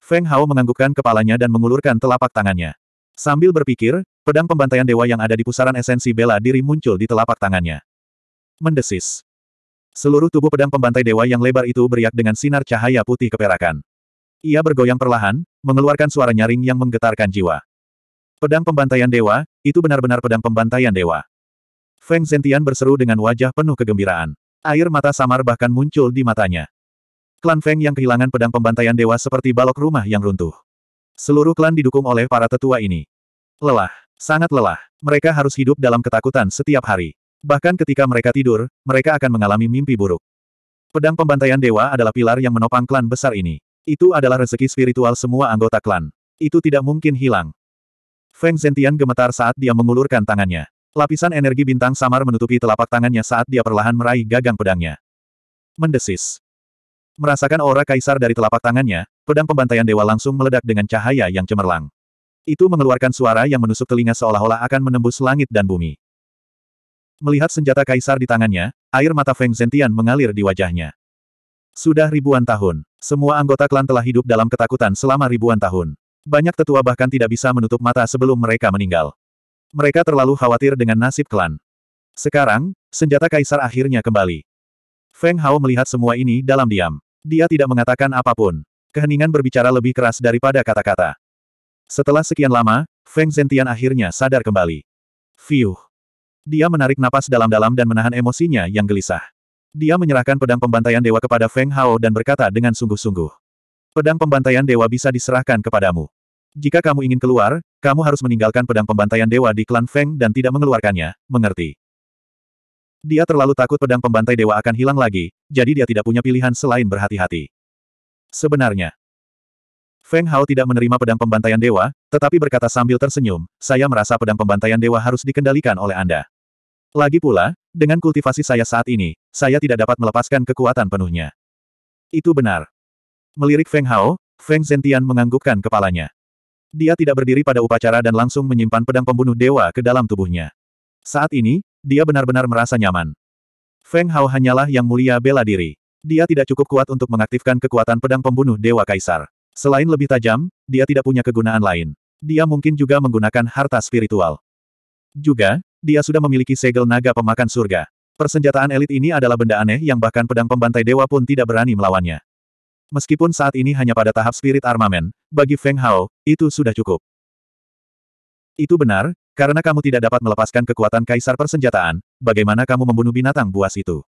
Feng Hao menganggukkan kepalanya dan mengulurkan telapak tangannya. Sambil berpikir, pedang pembantaian dewa yang ada di pusaran esensi bela diri muncul di telapak tangannya. Mendesis. Seluruh tubuh pedang pembantai dewa yang lebar itu beriak dengan sinar cahaya putih keperakan. Ia bergoyang perlahan, mengeluarkan suara nyaring yang menggetarkan jiwa. Pedang pembantaian dewa, itu benar-benar pedang pembantaian dewa. Feng Zentian berseru dengan wajah penuh kegembiraan. Air mata samar bahkan muncul di matanya. Klan Feng yang kehilangan pedang pembantaian dewa seperti balok rumah yang runtuh. Seluruh klan didukung oleh para tetua ini. Lelah, sangat lelah. Mereka harus hidup dalam ketakutan setiap hari. Bahkan ketika mereka tidur, mereka akan mengalami mimpi buruk. Pedang pembantaian dewa adalah pilar yang menopang klan besar ini. Itu adalah rezeki spiritual semua anggota klan. Itu tidak mungkin hilang. Feng Zentian gemetar saat dia mengulurkan tangannya. Lapisan energi bintang samar menutupi telapak tangannya saat dia perlahan meraih gagang pedangnya. Mendesis. Merasakan aura kaisar dari telapak tangannya, pedang pembantaian dewa langsung meledak dengan cahaya yang cemerlang. Itu mengeluarkan suara yang menusuk telinga seolah-olah akan menembus langit dan bumi. Melihat senjata kaisar di tangannya, air mata Feng Zentian mengalir di wajahnya. Sudah ribuan tahun, semua anggota klan telah hidup dalam ketakutan selama ribuan tahun. Banyak tetua bahkan tidak bisa menutup mata sebelum mereka meninggal. Mereka terlalu khawatir dengan nasib klan. Sekarang, senjata kaisar akhirnya kembali. Feng Hao melihat semua ini dalam diam. Dia tidak mengatakan apapun. Keheningan berbicara lebih keras daripada kata-kata. Setelah sekian lama, Feng Zentian akhirnya sadar kembali. Fiuh. Dia menarik napas dalam-dalam dan menahan emosinya yang gelisah. Dia menyerahkan pedang pembantaian dewa kepada Feng Hao dan berkata dengan sungguh-sungguh. Pedang pembantaian dewa bisa diserahkan kepadamu. Jika kamu ingin keluar, kamu harus meninggalkan pedang pembantaian dewa di klan Feng dan tidak mengeluarkannya, mengerti? Dia terlalu takut pedang pembantai dewa akan hilang lagi, jadi dia tidak punya pilihan selain berhati-hati. Sebenarnya, Feng Hao tidak menerima pedang pembantaian dewa, tetapi berkata sambil tersenyum, saya merasa pedang pembantaian dewa harus dikendalikan oleh Anda. Lagi pula, dengan kultivasi saya saat ini, saya tidak dapat melepaskan kekuatan penuhnya. Itu benar. Melirik Feng Hao, Feng Zentian menganggukkan kepalanya. Dia tidak berdiri pada upacara dan langsung menyimpan pedang pembunuh dewa ke dalam tubuhnya. Saat ini, dia benar-benar merasa nyaman. Feng Hao hanyalah yang mulia bela diri. Dia tidak cukup kuat untuk mengaktifkan kekuatan pedang pembunuh dewa kaisar. Selain lebih tajam, dia tidak punya kegunaan lain. Dia mungkin juga menggunakan harta spiritual. Juga, dia sudah memiliki segel naga pemakan surga. Persenjataan elit ini adalah benda aneh yang bahkan pedang pembantai dewa pun tidak berani melawannya. Meskipun saat ini hanya pada tahap spirit armamen, bagi Feng Hao, itu sudah cukup. Itu benar, karena kamu tidak dapat melepaskan kekuatan kaisar persenjataan, bagaimana kamu membunuh binatang buas itu?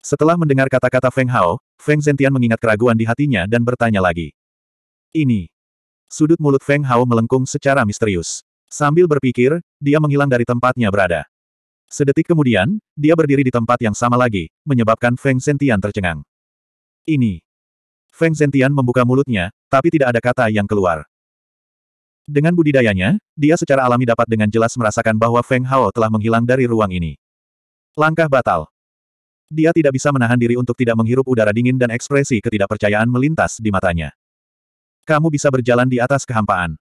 Setelah mendengar kata-kata Feng Hao, Feng Zentian mengingat keraguan di hatinya dan bertanya lagi. Ini. Sudut mulut Feng Hao melengkung secara misterius. Sambil berpikir, dia menghilang dari tempatnya berada. Sedetik kemudian, dia berdiri di tempat yang sama lagi, menyebabkan Feng Sentian tercengang. Ini. Feng Zentian membuka mulutnya, tapi tidak ada kata yang keluar. Dengan budidayanya, dia secara alami dapat dengan jelas merasakan bahwa Feng Hao telah menghilang dari ruang ini. Langkah batal. Dia tidak bisa menahan diri untuk tidak menghirup udara dingin dan ekspresi ketidakpercayaan melintas di matanya. Kamu bisa berjalan di atas kehampaan.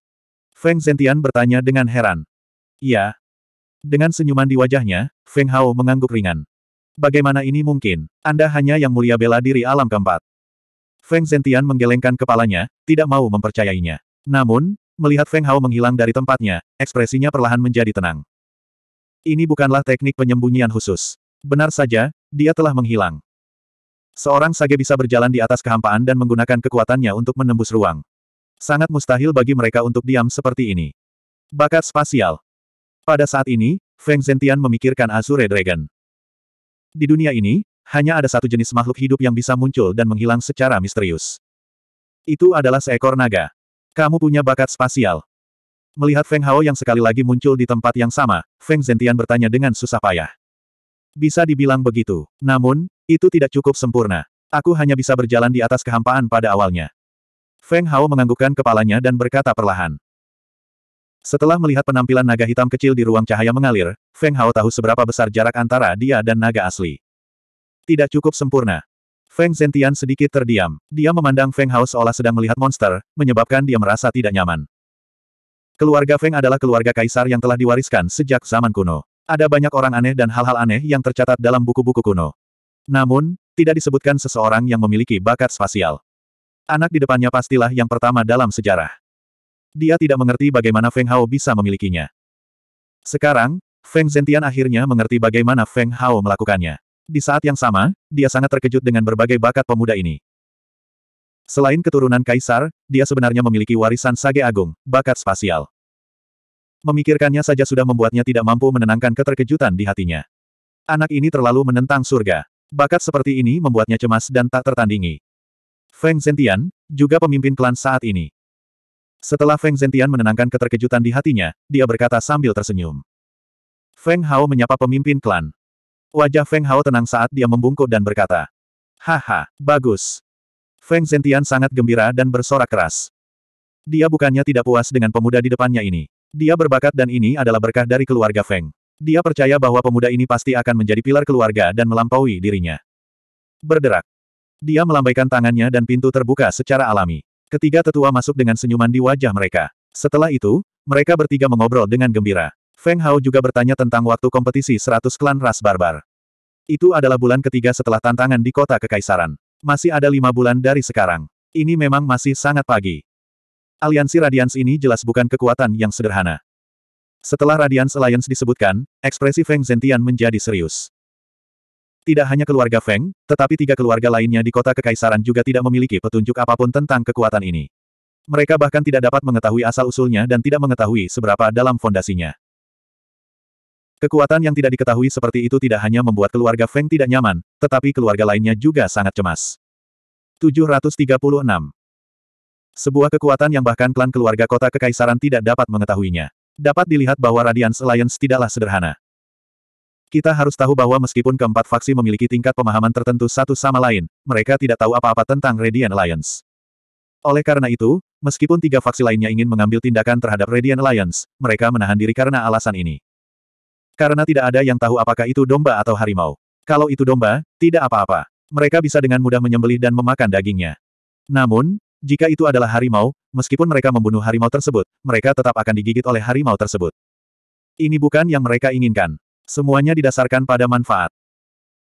Feng Zentian bertanya dengan heran. Iya. Dengan senyuman di wajahnya, Feng Hao mengangguk ringan. Bagaimana ini mungkin? Anda hanya yang mulia bela diri alam keempat. Feng Zentian menggelengkan kepalanya, tidak mau mempercayainya. Namun, melihat Feng Hao menghilang dari tempatnya, ekspresinya perlahan menjadi tenang. Ini bukanlah teknik penyembunyian khusus. Benar saja, dia telah menghilang. Seorang sage bisa berjalan di atas kehampaan dan menggunakan kekuatannya untuk menembus ruang. Sangat mustahil bagi mereka untuk diam seperti ini. Bakat spasial. Pada saat ini, Feng Zentian memikirkan Azure Dragon. Di dunia ini, hanya ada satu jenis makhluk hidup yang bisa muncul dan menghilang secara misterius. Itu adalah seekor naga. Kamu punya bakat spasial. Melihat Feng Hao yang sekali lagi muncul di tempat yang sama, Feng Zentian bertanya dengan susah payah. Bisa dibilang begitu. Namun, itu tidak cukup sempurna. Aku hanya bisa berjalan di atas kehampaan pada awalnya. Feng Hao menganggukkan kepalanya dan berkata perlahan. Setelah melihat penampilan naga hitam kecil di ruang cahaya mengalir, Feng Hao tahu seberapa besar jarak antara dia dan naga asli. Tidak cukup sempurna. Feng Zentian sedikit terdiam. Dia memandang Feng Hao seolah sedang melihat monster, menyebabkan dia merasa tidak nyaman. Keluarga Feng adalah keluarga kaisar yang telah diwariskan sejak zaman kuno. Ada banyak orang aneh dan hal-hal aneh yang tercatat dalam buku-buku kuno. Namun, tidak disebutkan seseorang yang memiliki bakat spasial. Anak di depannya pastilah yang pertama dalam sejarah. Dia tidak mengerti bagaimana Feng Hao bisa memilikinya. Sekarang, Feng Zentian akhirnya mengerti bagaimana Feng Hao melakukannya. Di saat yang sama, dia sangat terkejut dengan berbagai bakat pemuda ini. Selain keturunan kaisar, dia sebenarnya memiliki warisan sage agung, bakat spasial. Memikirkannya saja sudah membuatnya tidak mampu menenangkan keterkejutan di hatinya. Anak ini terlalu menentang surga. Bakat seperti ini membuatnya cemas dan tak tertandingi. Feng Zentian, juga pemimpin klan saat ini. Setelah Feng Zentian menenangkan keterkejutan di hatinya, dia berkata sambil tersenyum. Feng Hao menyapa pemimpin klan. Wajah Feng Hao tenang saat dia membungkuk dan berkata. Haha, bagus. Feng Zentian sangat gembira dan bersorak keras. Dia bukannya tidak puas dengan pemuda di depannya ini. Dia berbakat dan ini adalah berkah dari keluarga Feng. Dia percaya bahwa pemuda ini pasti akan menjadi pilar keluarga dan melampaui dirinya. Berderak. Dia melambaikan tangannya dan pintu terbuka secara alami. Ketiga tetua masuk dengan senyuman di wajah mereka. Setelah itu, mereka bertiga mengobrol dengan gembira. Feng Hao juga bertanya tentang waktu kompetisi 100 klan ras barbar. Itu adalah bulan ketiga setelah tantangan di kota kekaisaran. Masih ada lima bulan dari sekarang. Ini memang masih sangat pagi. Aliansi Radians ini jelas bukan kekuatan yang sederhana. Setelah Radiance Alliance disebutkan, ekspresi Feng Zentian menjadi serius. Tidak hanya keluarga Feng, tetapi tiga keluarga lainnya di kota kekaisaran juga tidak memiliki petunjuk apapun tentang kekuatan ini. Mereka bahkan tidak dapat mengetahui asal-usulnya dan tidak mengetahui seberapa dalam fondasinya. Kekuatan yang tidak diketahui seperti itu tidak hanya membuat keluarga Feng tidak nyaman, tetapi keluarga lainnya juga sangat cemas. 736. Sebuah kekuatan yang bahkan klan keluarga kota kekaisaran tidak dapat mengetahuinya. Dapat dilihat bahwa Radiance Alliance tidaklah sederhana. Kita harus tahu bahwa meskipun keempat faksi memiliki tingkat pemahaman tertentu satu sama lain, mereka tidak tahu apa-apa tentang Radiant Alliance. Oleh karena itu, meskipun tiga faksi lainnya ingin mengambil tindakan terhadap Radiant Alliance, mereka menahan diri karena alasan ini. Karena tidak ada yang tahu apakah itu domba atau harimau. Kalau itu domba, tidak apa-apa. Mereka bisa dengan mudah menyembelih dan memakan dagingnya. Namun, jika itu adalah harimau, meskipun mereka membunuh harimau tersebut, mereka tetap akan digigit oleh harimau tersebut. Ini bukan yang mereka inginkan. Semuanya didasarkan pada manfaat.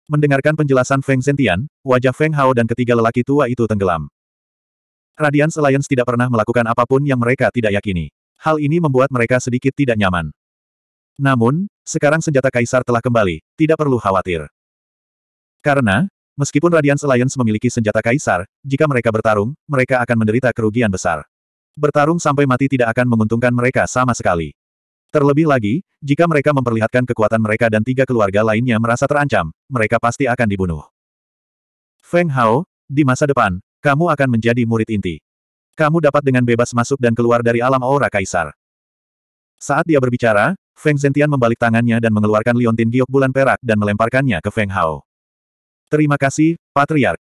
Mendengarkan penjelasan Feng Zentian, wajah Feng Hao dan ketiga lelaki tua itu tenggelam. Radiance Alliance tidak pernah melakukan apapun yang mereka tidak yakini. Hal ini membuat mereka sedikit tidak nyaman. Namun, sekarang senjata kaisar telah kembali, tidak perlu khawatir. Karena, meskipun Radiance Alliance memiliki senjata kaisar, jika mereka bertarung, mereka akan menderita kerugian besar. Bertarung sampai mati tidak akan menguntungkan mereka sama sekali. Terlebih lagi, jika mereka memperlihatkan kekuatan mereka dan tiga keluarga lainnya merasa terancam, mereka pasti akan dibunuh. Feng Hao, di masa depan, kamu akan menjadi murid inti. Kamu dapat dengan bebas masuk dan keluar dari alam aura kaisar. Saat dia berbicara, Feng Zentian membalik tangannya dan mengeluarkan liontin giok bulan perak dan melemparkannya ke Feng Hao. Terima kasih, Patriark.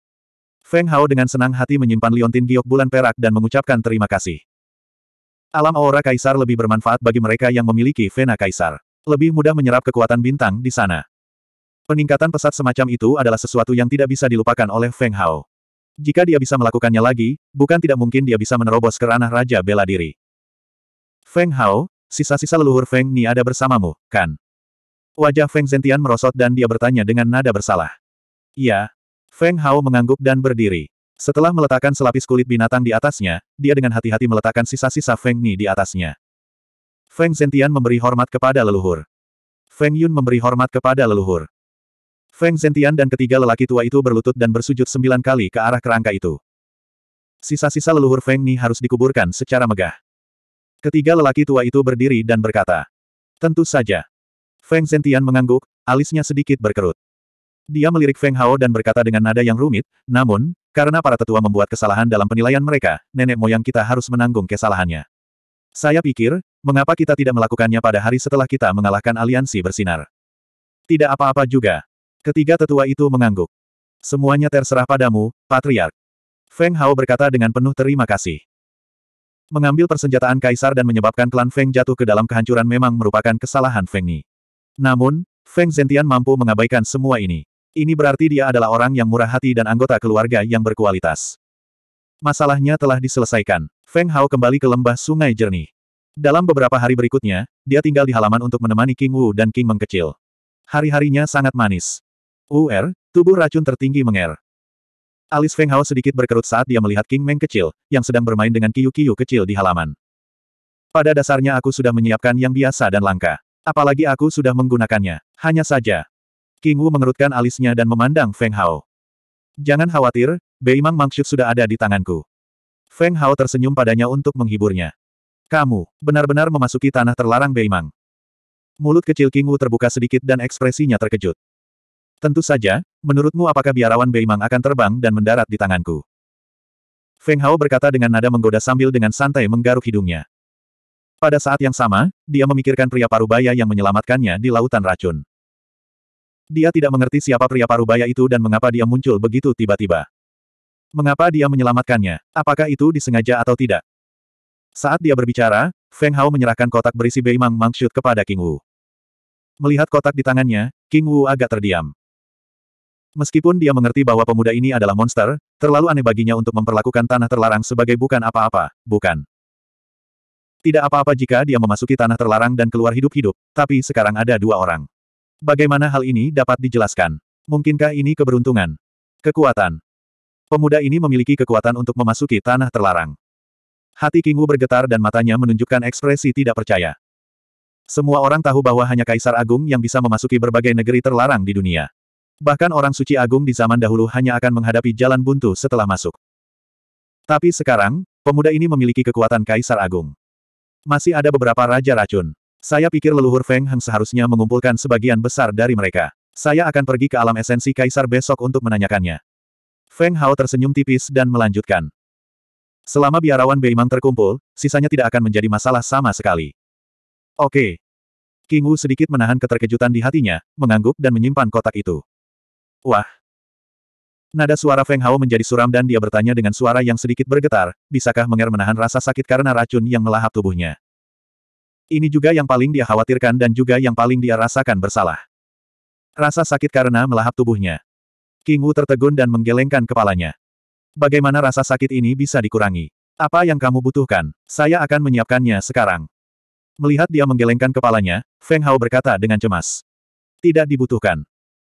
Feng Hao dengan senang hati menyimpan liontin giok bulan perak dan mengucapkan terima kasih. Alam aura kaisar lebih bermanfaat bagi mereka yang memiliki vena kaisar. Lebih mudah menyerap kekuatan bintang di sana. Peningkatan pesat semacam itu adalah sesuatu yang tidak bisa dilupakan oleh Feng Hao. Jika dia bisa melakukannya lagi, bukan tidak mungkin dia bisa menerobos ke ranah Raja Bela Diri. Feng Hao, Sisa-sisa leluhur Feng Ni ada bersamamu, kan? Wajah Feng Zentian merosot dan dia bertanya dengan nada bersalah. Iya. Feng Hao mengangguk dan berdiri. Setelah meletakkan selapis kulit binatang di atasnya, dia dengan hati-hati meletakkan sisa-sisa Feng Ni di atasnya. Feng Zentian memberi hormat kepada leluhur. Feng Yun memberi hormat kepada leluhur. Feng Zentian dan ketiga lelaki tua itu berlutut dan bersujud sembilan kali ke arah kerangka itu. Sisa-sisa leluhur Feng Ni harus dikuburkan secara megah. Ketiga lelaki tua itu berdiri dan berkata. Tentu saja. Feng Zentian mengangguk, alisnya sedikit berkerut. Dia melirik Feng Hao dan berkata dengan nada yang rumit, namun, karena para tetua membuat kesalahan dalam penilaian mereka, nenek moyang kita harus menanggung kesalahannya. Saya pikir, mengapa kita tidak melakukannya pada hari setelah kita mengalahkan aliansi bersinar? Tidak apa-apa juga. Ketiga tetua itu mengangguk. Semuanya terserah padamu, Patriark. Feng Hao berkata dengan penuh terima kasih. Mengambil persenjataan kaisar dan menyebabkan klan Feng jatuh ke dalam kehancuran memang merupakan kesalahan Feng Ni. Namun, Feng Zentian mampu mengabaikan semua ini. Ini berarti dia adalah orang yang murah hati dan anggota keluarga yang berkualitas. Masalahnya telah diselesaikan. Feng Hao kembali ke lembah sungai jernih. Dalam beberapa hari berikutnya, dia tinggal di halaman untuk menemani King Wu dan King Mengkecil. Hari-harinya sangat manis. UR, er, tubuh racun tertinggi menger. Alis Feng Hao sedikit berkerut saat dia melihat King Meng kecil, yang sedang bermain dengan kiyu-kiyu kecil di halaman. Pada dasarnya aku sudah menyiapkan yang biasa dan langka. Apalagi aku sudah menggunakannya. Hanya saja. King Wu mengerutkan alisnya dan memandang Feng Hao. Jangan khawatir, Beimang Mangshu sudah ada di tanganku. Feng Hao tersenyum padanya untuk menghiburnya. Kamu, benar-benar memasuki tanah terlarang Beimang. Mulut kecil King Wu terbuka sedikit dan ekspresinya terkejut. Tentu saja, menurutmu apakah biarawan Beimang akan terbang dan mendarat di tanganku? Feng Hao berkata dengan nada menggoda sambil dengan santai menggaruk hidungnya. Pada saat yang sama, dia memikirkan pria parubaya yang menyelamatkannya di lautan racun. Dia tidak mengerti siapa pria parubaya itu dan mengapa dia muncul begitu tiba-tiba. Mengapa dia menyelamatkannya? Apakah itu disengaja atau tidak? Saat dia berbicara, Feng Hao menyerahkan kotak berisi Beimang Mangshut kepada King Wu. Melihat kotak di tangannya, King Wu agak terdiam. Meskipun dia mengerti bahwa pemuda ini adalah monster, terlalu aneh baginya untuk memperlakukan tanah terlarang sebagai bukan apa-apa, bukan. Tidak apa-apa jika dia memasuki tanah terlarang dan keluar hidup-hidup, tapi sekarang ada dua orang. Bagaimana hal ini dapat dijelaskan? Mungkinkah ini keberuntungan? Kekuatan. Pemuda ini memiliki kekuatan untuk memasuki tanah terlarang. Hati Kingu bergetar dan matanya menunjukkan ekspresi tidak percaya. Semua orang tahu bahwa hanya Kaisar Agung yang bisa memasuki berbagai negeri terlarang di dunia. Bahkan orang suci agung di zaman dahulu hanya akan menghadapi jalan buntu setelah masuk. Tapi sekarang, pemuda ini memiliki kekuatan kaisar agung. Masih ada beberapa raja racun. Saya pikir leluhur Feng Heng seharusnya mengumpulkan sebagian besar dari mereka. Saya akan pergi ke alam esensi kaisar besok untuk menanyakannya. Feng Hao tersenyum tipis dan melanjutkan. Selama biarawan Beimang terkumpul, sisanya tidak akan menjadi masalah sama sekali. Oke. King Wu sedikit menahan keterkejutan di hatinya, mengangguk dan menyimpan kotak itu. Wah! Nada suara Feng Hao menjadi suram dan dia bertanya dengan suara yang sedikit bergetar, bisakah Menger menahan rasa sakit karena racun yang melahap tubuhnya? Ini juga yang paling dia khawatirkan dan juga yang paling dia rasakan bersalah. Rasa sakit karena melahap tubuhnya. King Wu tertegun dan menggelengkan kepalanya. Bagaimana rasa sakit ini bisa dikurangi? Apa yang kamu butuhkan? Saya akan menyiapkannya sekarang. Melihat dia menggelengkan kepalanya, Feng Hao berkata dengan cemas. Tidak dibutuhkan.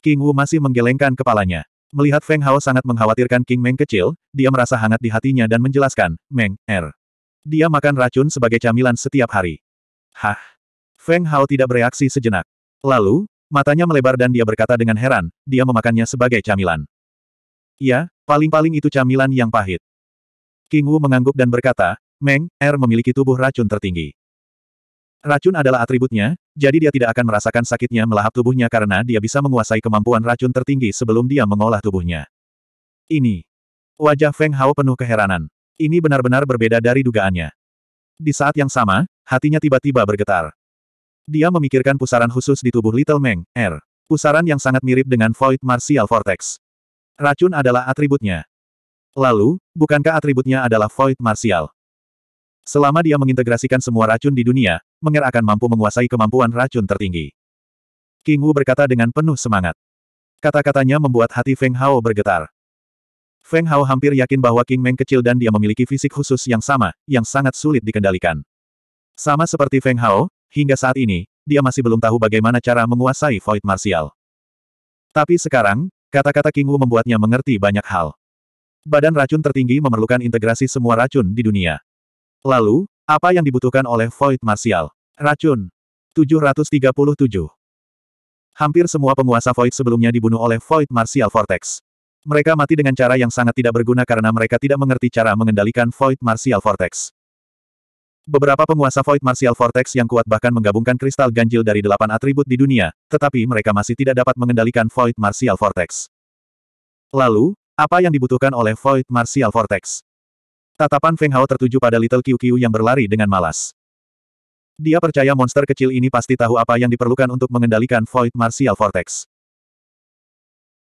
King Wu masih menggelengkan kepalanya. Melihat Feng Hao sangat mengkhawatirkan King Meng kecil, dia merasa hangat di hatinya dan menjelaskan, Meng, er. Dia makan racun sebagai camilan setiap hari. Hah? Feng Hao tidak bereaksi sejenak. Lalu, matanya melebar dan dia berkata dengan heran, dia memakannya sebagai camilan. Ya, paling-paling itu camilan yang pahit. King Wu mengangguk dan berkata, Meng, er memiliki tubuh racun tertinggi. Racun adalah atributnya, jadi dia tidak akan merasakan sakitnya melahap tubuhnya karena dia bisa menguasai kemampuan racun tertinggi sebelum dia mengolah tubuhnya. Ini. Wajah Feng Hao penuh keheranan. Ini benar-benar berbeda dari dugaannya. Di saat yang sama, hatinya tiba-tiba bergetar. Dia memikirkan pusaran khusus di tubuh Little Meng, R. Er. Pusaran yang sangat mirip dengan Void Martial Vortex. Racun adalah atributnya. Lalu, bukankah atributnya adalah Void Martial? Selama dia mengintegrasikan semua racun di dunia, Menger akan mampu menguasai kemampuan racun tertinggi. King Wu berkata dengan penuh semangat. Kata-katanya membuat hati Feng Hao bergetar. Feng Hao hampir yakin bahwa King Meng kecil dan dia memiliki fisik khusus yang sama, yang sangat sulit dikendalikan. Sama seperti Feng Hao, hingga saat ini, dia masih belum tahu bagaimana cara menguasai void martial. Tapi sekarang, kata-kata King Wu membuatnya mengerti banyak hal. Badan racun tertinggi memerlukan integrasi semua racun di dunia. Lalu, apa yang dibutuhkan oleh Void Martial? Racun. 737. Hampir semua penguasa Void sebelumnya dibunuh oleh Void Martial Vortex. Mereka mati dengan cara yang sangat tidak berguna karena mereka tidak mengerti cara mengendalikan Void Martial Vortex. Beberapa penguasa Void Martial Vortex yang kuat bahkan menggabungkan kristal ganjil dari delapan atribut di dunia, tetapi mereka masih tidak dapat mengendalikan Void Martial Vortex. Lalu, apa yang dibutuhkan oleh Void Martial Vortex? Tatapan Feng Hao tertuju pada Little Qiu Qiu yang berlari dengan malas. Dia percaya monster kecil ini pasti tahu apa yang diperlukan untuk mengendalikan Void Martial Vortex.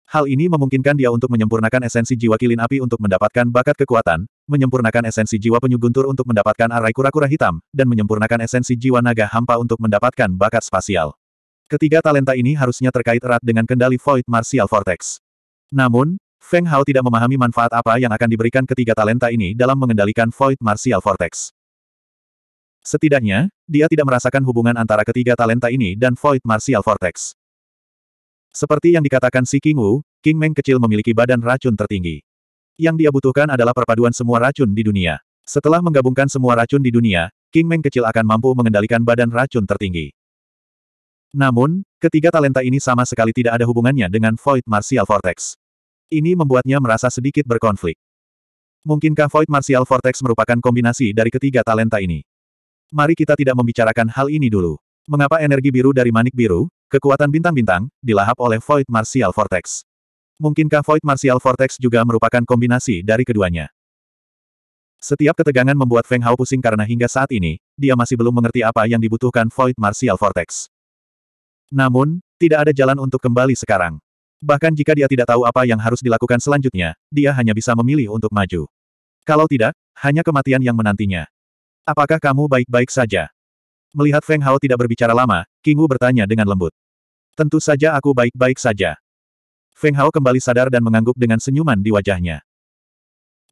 Hal ini memungkinkan dia untuk menyempurnakan esensi jiwa kilin api untuk mendapatkan bakat kekuatan, menyempurnakan esensi jiwa penyuguntur untuk mendapatkan arai kura-kura hitam, dan menyempurnakan esensi jiwa naga hampa untuk mendapatkan bakat spasial. Ketiga talenta ini harusnya terkait erat dengan kendali Void Martial Vortex. Namun, Feng Hao tidak memahami manfaat apa yang akan diberikan ketiga talenta ini dalam mengendalikan Void Martial Vortex. Setidaknya, dia tidak merasakan hubungan antara ketiga talenta ini dan Void Martial Vortex. Seperti yang dikatakan si King Wu, King Meng kecil memiliki badan racun tertinggi. Yang dia butuhkan adalah perpaduan semua racun di dunia. Setelah menggabungkan semua racun di dunia, King Meng kecil akan mampu mengendalikan badan racun tertinggi. Namun, ketiga talenta ini sama sekali tidak ada hubungannya dengan Void Martial Vortex. Ini membuatnya merasa sedikit berkonflik. Mungkinkah Void Martial Vortex merupakan kombinasi dari ketiga talenta ini? Mari kita tidak membicarakan hal ini dulu. Mengapa energi biru dari manik biru, kekuatan bintang-bintang, dilahap oleh Void Martial Vortex? Mungkinkah Void Martial Vortex juga merupakan kombinasi dari keduanya? Setiap ketegangan membuat Feng Hao pusing karena hingga saat ini, dia masih belum mengerti apa yang dibutuhkan Void Martial Vortex. Namun, tidak ada jalan untuk kembali sekarang. Bahkan jika dia tidak tahu apa yang harus dilakukan selanjutnya, dia hanya bisa memilih untuk maju. Kalau tidak, hanya kematian yang menantinya. Apakah kamu baik-baik saja? Melihat Feng Hao tidak berbicara lama, King Wu bertanya dengan lembut. Tentu saja aku baik-baik saja. Feng Hao kembali sadar dan mengangguk dengan senyuman di wajahnya.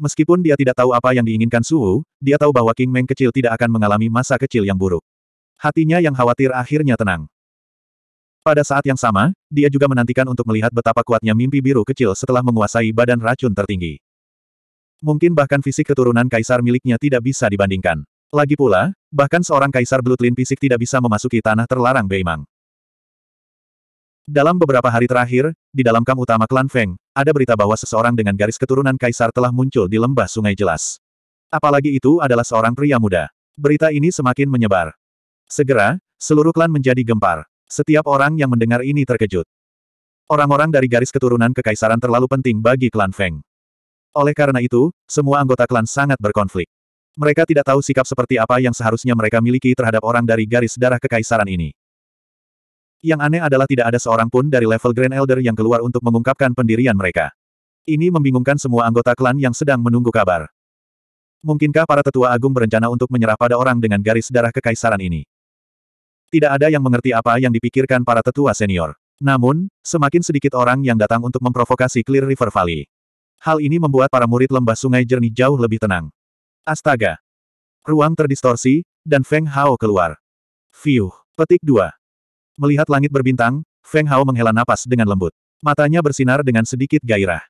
Meskipun dia tidak tahu apa yang diinginkan Wu, dia tahu bahwa King Meng kecil tidak akan mengalami masa kecil yang buruk. Hatinya yang khawatir akhirnya tenang. Pada saat yang sama, dia juga menantikan untuk melihat betapa kuatnya mimpi biru kecil setelah menguasai badan racun tertinggi. Mungkin bahkan fisik keturunan kaisar miliknya tidak bisa dibandingkan. Lagi pula, bahkan seorang kaisar Blutlin fisik tidak bisa memasuki tanah terlarang Beimang. Dalam beberapa hari terakhir, di dalam kam utama klan Feng, ada berita bahwa seseorang dengan garis keturunan kaisar telah muncul di lembah sungai jelas. Apalagi itu adalah seorang pria muda. Berita ini semakin menyebar. Segera, seluruh klan menjadi gempar. Setiap orang yang mendengar ini terkejut. Orang-orang dari garis keturunan kekaisaran terlalu penting bagi klan Feng. Oleh karena itu, semua anggota klan sangat berkonflik. Mereka tidak tahu sikap seperti apa yang seharusnya mereka miliki terhadap orang dari garis darah kekaisaran ini. Yang aneh adalah tidak ada seorang pun dari level Grand Elder yang keluar untuk mengungkapkan pendirian mereka. Ini membingungkan semua anggota klan yang sedang menunggu kabar. Mungkinkah para tetua agung berencana untuk menyerah pada orang dengan garis darah kekaisaran ini? Tidak ada yang mengerti apa yang dipikirkan para tetua senior. Namun, semakin sedikit orang yang datang untuk memprovokasi Clear River Valley. Hal ini membuat para murid lembah sungai jernih jauh lebih tenang. Astaga! Ruang terdistorsi, dan Feng Hao keluar. Fiuh! Petik 2. Melihat langit berbintang, Feng Hao menghela napas dengan lembut. Matanya bersinar dengan sedikit gairah.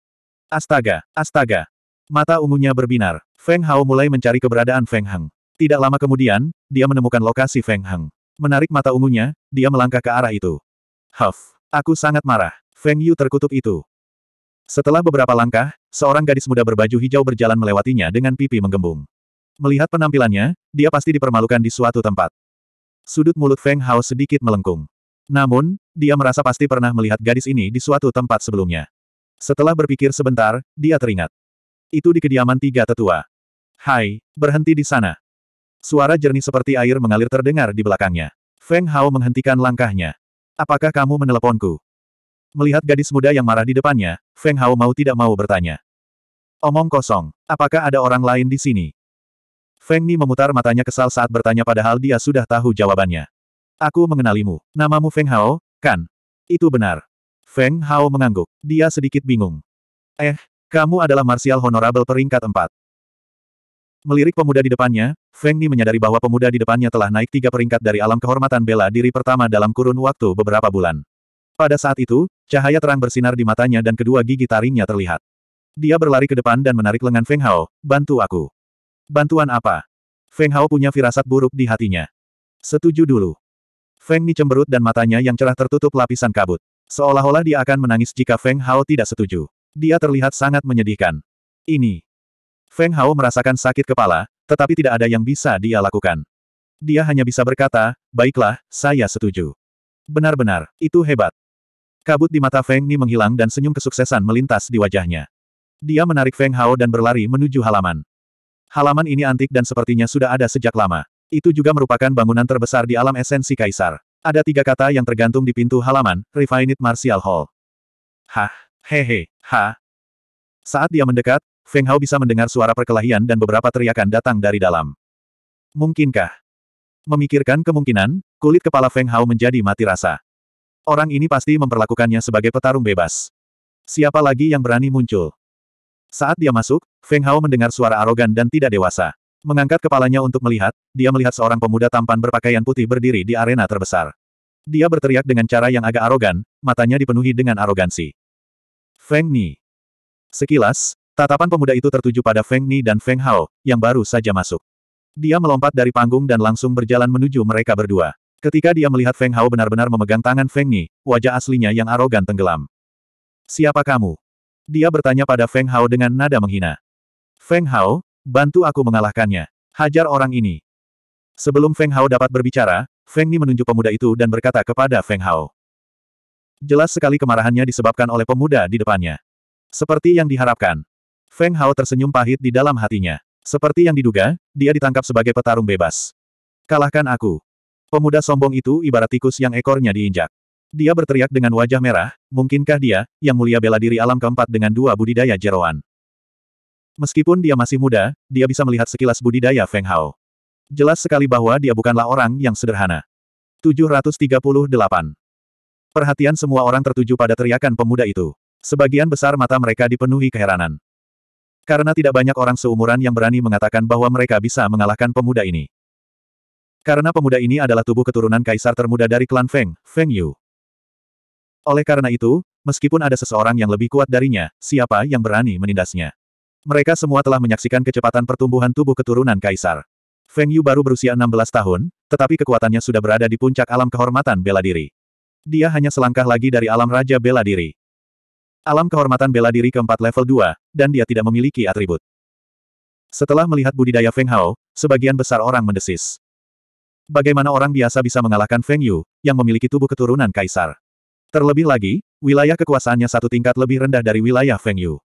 Astaga! Astaga! Mata ungunya berbinar. Feng Hao mulai mencari keberadaan Feng Heng. Tidak lama kemudian, dia menemukan lokasi Feng Heng. Menarik mata ungunya, dia melangkah ke arah itu. Huff! Aku sangat marah. Feng Yu terkutuk itu. Setelah beberapa langkah, seorang gadis muda berbaju hijau berjalan melewatinya dengan pipi menggembung. Melihat penampilannya, dia pasti dipermalukan di suatu tempat. Sudut mulut Feng Hao sedikit melengkung. Namun, dia merasa pasti pernah melihat gadis ini di suatu tempat sebelumnya. Setelah berpikir sebentar, dia teringat. Itu di kediaman tiga tetua. Hai, berhenti di sana. Suara jernih seperti air mengalir terdengar di belakangnya. Feng Hao menghentikan langkahnya. Apakah kamu meneleponku? Melihat gadis muda yang marah di depannya, Feng Hao mau tidak mau bertanya. Omong kosong, apakah ada orang lain di sini? Feng Ni memutar matanya kesal saat bertanya padahal dia sudah tahu jawabannya. Aku mengenalimu. Namamu Feng Hao, kan? Itu benar. Feng Hao mengangguk. Dia sedikit bingung. Eh, kamu adalah Marsial Honorable peringkat 4. Melirik pemuda di depannya, Feng Ni menyadari bahwa pemuda di depannya telah naik tiga peringkat dari alam kehormatan bela diri pertama dalam kurun waktu beberapa bulan. Pada saat itu, cahaya terang bersinar di matanya dan kedua gigi taringnya terlihat. Dia berlari ke depan dan menarik lengan Feng Hao, bantu aku. Bantuan apa? Feng Hao punya firasat buruk di hatinya. Setuju dulu. Feng Ni cemberut dan matanya yang cerah tertutup lapisan kabut. Seolah-olah dia akan menangis jika Feng Hao tidak setuju. Dia terlihat sangat menyedihkan. Ini, Feng Hao merasakan sakit kepala, tetapi tidak ada yang bisa dia lakukan. Dia hanya bisa berkata, baiklah, saya setuju. Benar-benar, itu hebat. Kabut di mata Feng Ni menghilang dan senyum kesuksesan melintas di wajahnya. Dia menarik Feng Hao dan berlari menuju halaman. Halaman ini antik dan sepertinya sudah ada sejak lama. Itu juga merupakan bangunan terbesar di alam esensi kaisar. Ada tiga kata yang tergantung di pintu halaman, Refined Martial Hall. Hah, hehe, ha. Saat dia mendekat, Feng Hao bisa mendengar suara perkelahian dan beberapa teriakan datang dari dalam. Mungkinkah? Memikirkan kemungkinan, kulit kepala Feng Hao menjadi mati rasa. Orang ini pasti memperlakukannya sebagai petarung bebas. Siapa lagi yang berani muncul? Saat dia masuk, Feng Hao mendengar suara arogan dan tidak dewasa. Mengangkat kepalanya untuk melihat, dia melihat seorang pemuda tampan berpakaian putih berdiri di arena terbesar. Dia berteriak dengan cara yang agak arogan, matanya dipenuhi dengan arogansi. Feng Ni. Sekilas, Tatapan pemuda itu tertuju pada Feng Ni dan Feng Hao, yang baru saja masuk. Dia melompat dari panggung dan langsung berjalan menuju mereka berdua. Ketika dia melihat Feng Hao benar-benar memegang tangan Feng Ni, wajah aslinya yang arogan tenggelam. Siapa kamu? Dia bertanya pada Feng Hao dengan nada menghina. Feng Hao, bantu aku mengalahkannya. Hajar orang ini. Sebelum Feng Hao dapat berbicara, Feng Ni menunjuk pemuda itu dan berkata kepada Feng Hao. Jelas sekali kemarahannya disebabkan oleh pemuda di depannya. Seperti yang diharapkan, Feng Hao tersenyum pahit di dalam hatinya. Seperti yang diduga, dia ditangkap sebagai petarung bebas. Kalahkan aku. Pemuda sombong itu ibarat tikus yang ekornya diinjak. Dia berteriak dengan wajah merah, mungkinkah dia, yang mulia bela diri alam keempat dengan dua budidaya jeroan. Meskipun dia masih muda, dia bisa melihat sekilas budidaya Feng Hao. Jelas sekali bahwa dia bukanlah orang yang sederhana. 738. Perhatian semua orang tertuju pada teriakan pemuda itu. Sebagian besar mata mereka dipenuhi keheranan. Karena tidak banyak orang seumuran yang berani mengatakan bahwa mereka bisa mengalahkan pemuda ini. Karena pemuda ini adalah tubuh keturunan kaisar termuda dari klan Feng, Feng Yu. Oleh karena itu, meskipun ada seseorang yang lebih kuat darinya, siapa yang berani menindasnya? Mereka semua telah menyaksikan kecepatan pertumbuhan tubuh keturunan kaisar. Feng Yu baru berusia 16 tahun, tetapi kekuatannya sudah berada di puncak alam kehormatan bela diri. Dia hanya selangkah lagi dari alam raja bela diri. Alam kehormatan bela diri keempat level 2, dan dia tidak memiliki atribut. Setelah melihat budidaya Feng Hao, sebagian besar orang mendesis. Bagaimana orang biasa bisa mengalahkan Feng Yu, yang memiliki tubuh keturunan kaisar? Terlebih lagi, wilayah kekuasaannya satu tingkat lebih rendah dari wilayah Feng Yu.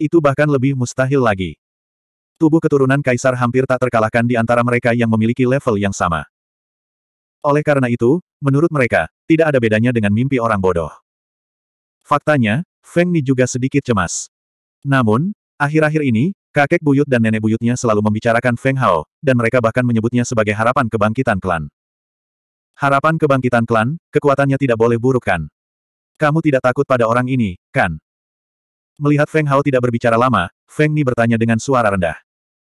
Itu bahkan lebih mustahil lagi. Tubuh keturunan kaisar hampir tak terkalahkan di antara mereka yang memiliki level yang sama. Oleh karena itu, menurut mereka, tidak ada bedanya dengan mimpi orang bodoh. Faktanya, Feng Ni juga sedikit cemas. Namun, akhir-akhir ini, kakek buyut dan nenek buyutnya selalu membicarakan Feng Hao, dan mereka bahkan menyebutnya sebagai harapan kebangkitan klan. Harapan kebangkitan klan, kekuatannya tidak boleh buruk kan? Kamu tidak takut pada orang ini, kan? Melihat Feng Hao tidak berbicara lama, Feng Ni bertanya dengan suara rendah.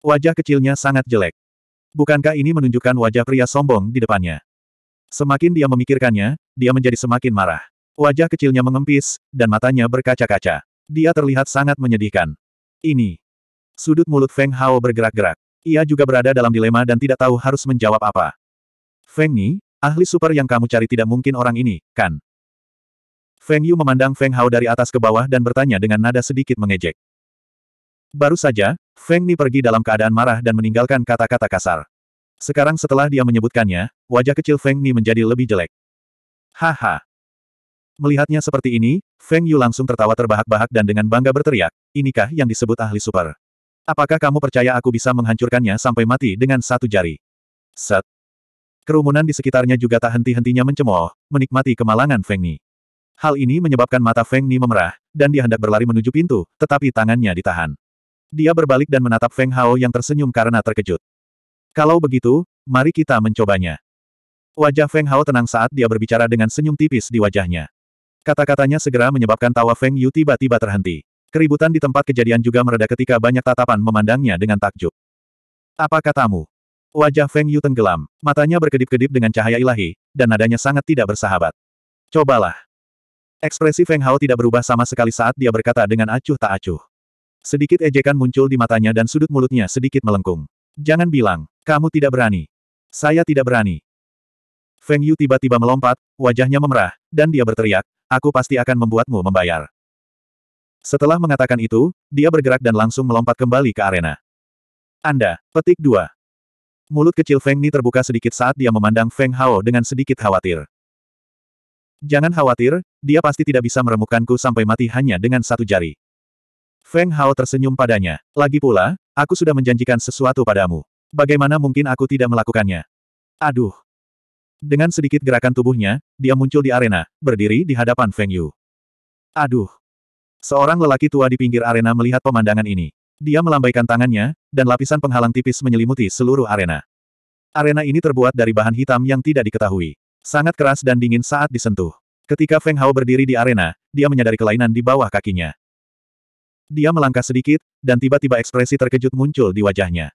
Wajah kecilnya sangat jelek. Bukankah ini menunjukkan wajah pria sombong di depannya? Semakin dia memikirkannya, dia menjadi semakin marah. Wajah kecilnya mengempis, dan matanya berkaca-kaca. Dia terlihat sangat menyedihkan. Ini. Sudut mulut Feng Hao bergerak-gerak. Ia juga berada dalam dilema dan tidak tahu harus menjawab apa. Feng Ni, ahli super yang kamu cari tidak mungkin orang ini, kan? Feng Yu memandang Feng Hao dari atas ke bawah dan bertanya dengan nada sedikit mengejek. Baru saja, Feng Ni pergi dalam keadaan marah dan meninggalkan kata-kata kasar. Sekarang setelah dia menyebutkannya, wajah kecil Feng Ni menjadi lebih jelek. Haha, Melihatnya seperti ini, Feng Yu langsung tertawa terbahak-bahak dan dengan bangga berteriak, inikah yang disebut ahli super? Apakah kamu percaya aku bisa menghancurkannya sampai mati dengan satu jari? Set. Kerumunan di sekitarnya juga tak henti-hentinya mencemooh, menikmati kemalangan Feng Ni. Hal ini menyebabkan mata Feng Ni memerah, dan dia hendak berlari menuju pintu, tetapi tangannya ditahan. Dia berbalik dan menatap Feng Hao yang tersenyum karena terkejut. Kalau begitu, mari kita mencobanya. Wajah Feng Hao tenang saat dia berbicara dengan senyum tipis di wajahnya. Kata-katanya segera menyebabkan tawa Feng Yu tiba-tiba terhenti. Keributan di tempat kejadian juga mereda ketika banyak tatapan memandangnya dengan takjub. Apa katamu? Wajah Feng Yu tenggelam, matanya berkedip-kedip dengan cahaya ilahi, dan nadanya sangat tidak bersahabat. Cobalah. Ekspresi Feng Hao tidak berubah sama sekali saat dia berkata dengan acuh tak acuh. Sedikit ejekan muncul di matanya dan sudut mulutnya sedikit melengkung. Jangan bilang, kamu tidak berani. Saya tidak berani. Feng Yu tiba-tiba melompat, wajahnya memerah, dan dia berteriak, Aku pasti akan membuatmu membayar. Setelah mengatakan itu, dia bergerak dan langsung melompat kembali ke arena. Anda, petik dua. Mulut kecil Feng Ni terbuka sedikit saat dia memandang Feng Hao dengan sedikit khawatir. Jangan khawatir, dia pasti tidak bisa meremukanku sampai mati hanya dengan satu jari. Feng Hao tersenyum padanya. Lagi pula, aku sudah menjanjikan sesuatu padamu. Bagaimana mungkin aku tidak melakukannya? Aduh, dengan sedikit gerakan tubuhnya, dia muncul di arena, berdiri di hadapan Feng Yu. Aduh! Seorang lelaki tua di pinggir arena melihat pemandangan ini. Dia melambaikan tangannya, dan lapisan penghalang tipis menyelimuti seluruh arena. Arena ini terbuat dari bahan hitam yang tidak diketahui. Sangat keras dan dingin saat disentuh. Ketika Feng Hao berdiri di arena, dia menyadari kelainan di bawah kakinya. Dia melangkah sedikit, dan tiba-tiba ekspresi terkejut muncul di wajahnya.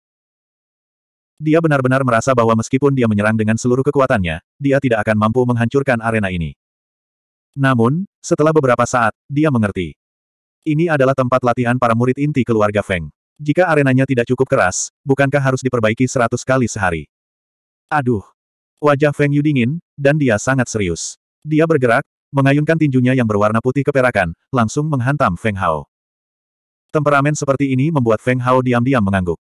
Dia benar-benar merasa bahwa meskipun dia menyerang dengan seluruh kekuatannya, dia tidak akan mampu menghancurkan arena ini. Namun, setelah beberapa saat, dia mengerti. Ini adalah tempat latihan para murid inti keluarga Feng. Jika arenanya tidak cukup keras, bukankah harus diperbaiki seratus kali sehari? Aduh. Wajah Feng Yu dingin, dan dia sangat serius. Dia bergerak, mengayunkan tinjunya yang berwarna putih keperakan, langsung menghantam Feng Hao. Temperamen seperti ini membuat Feng Hao diam-diam mengangguk.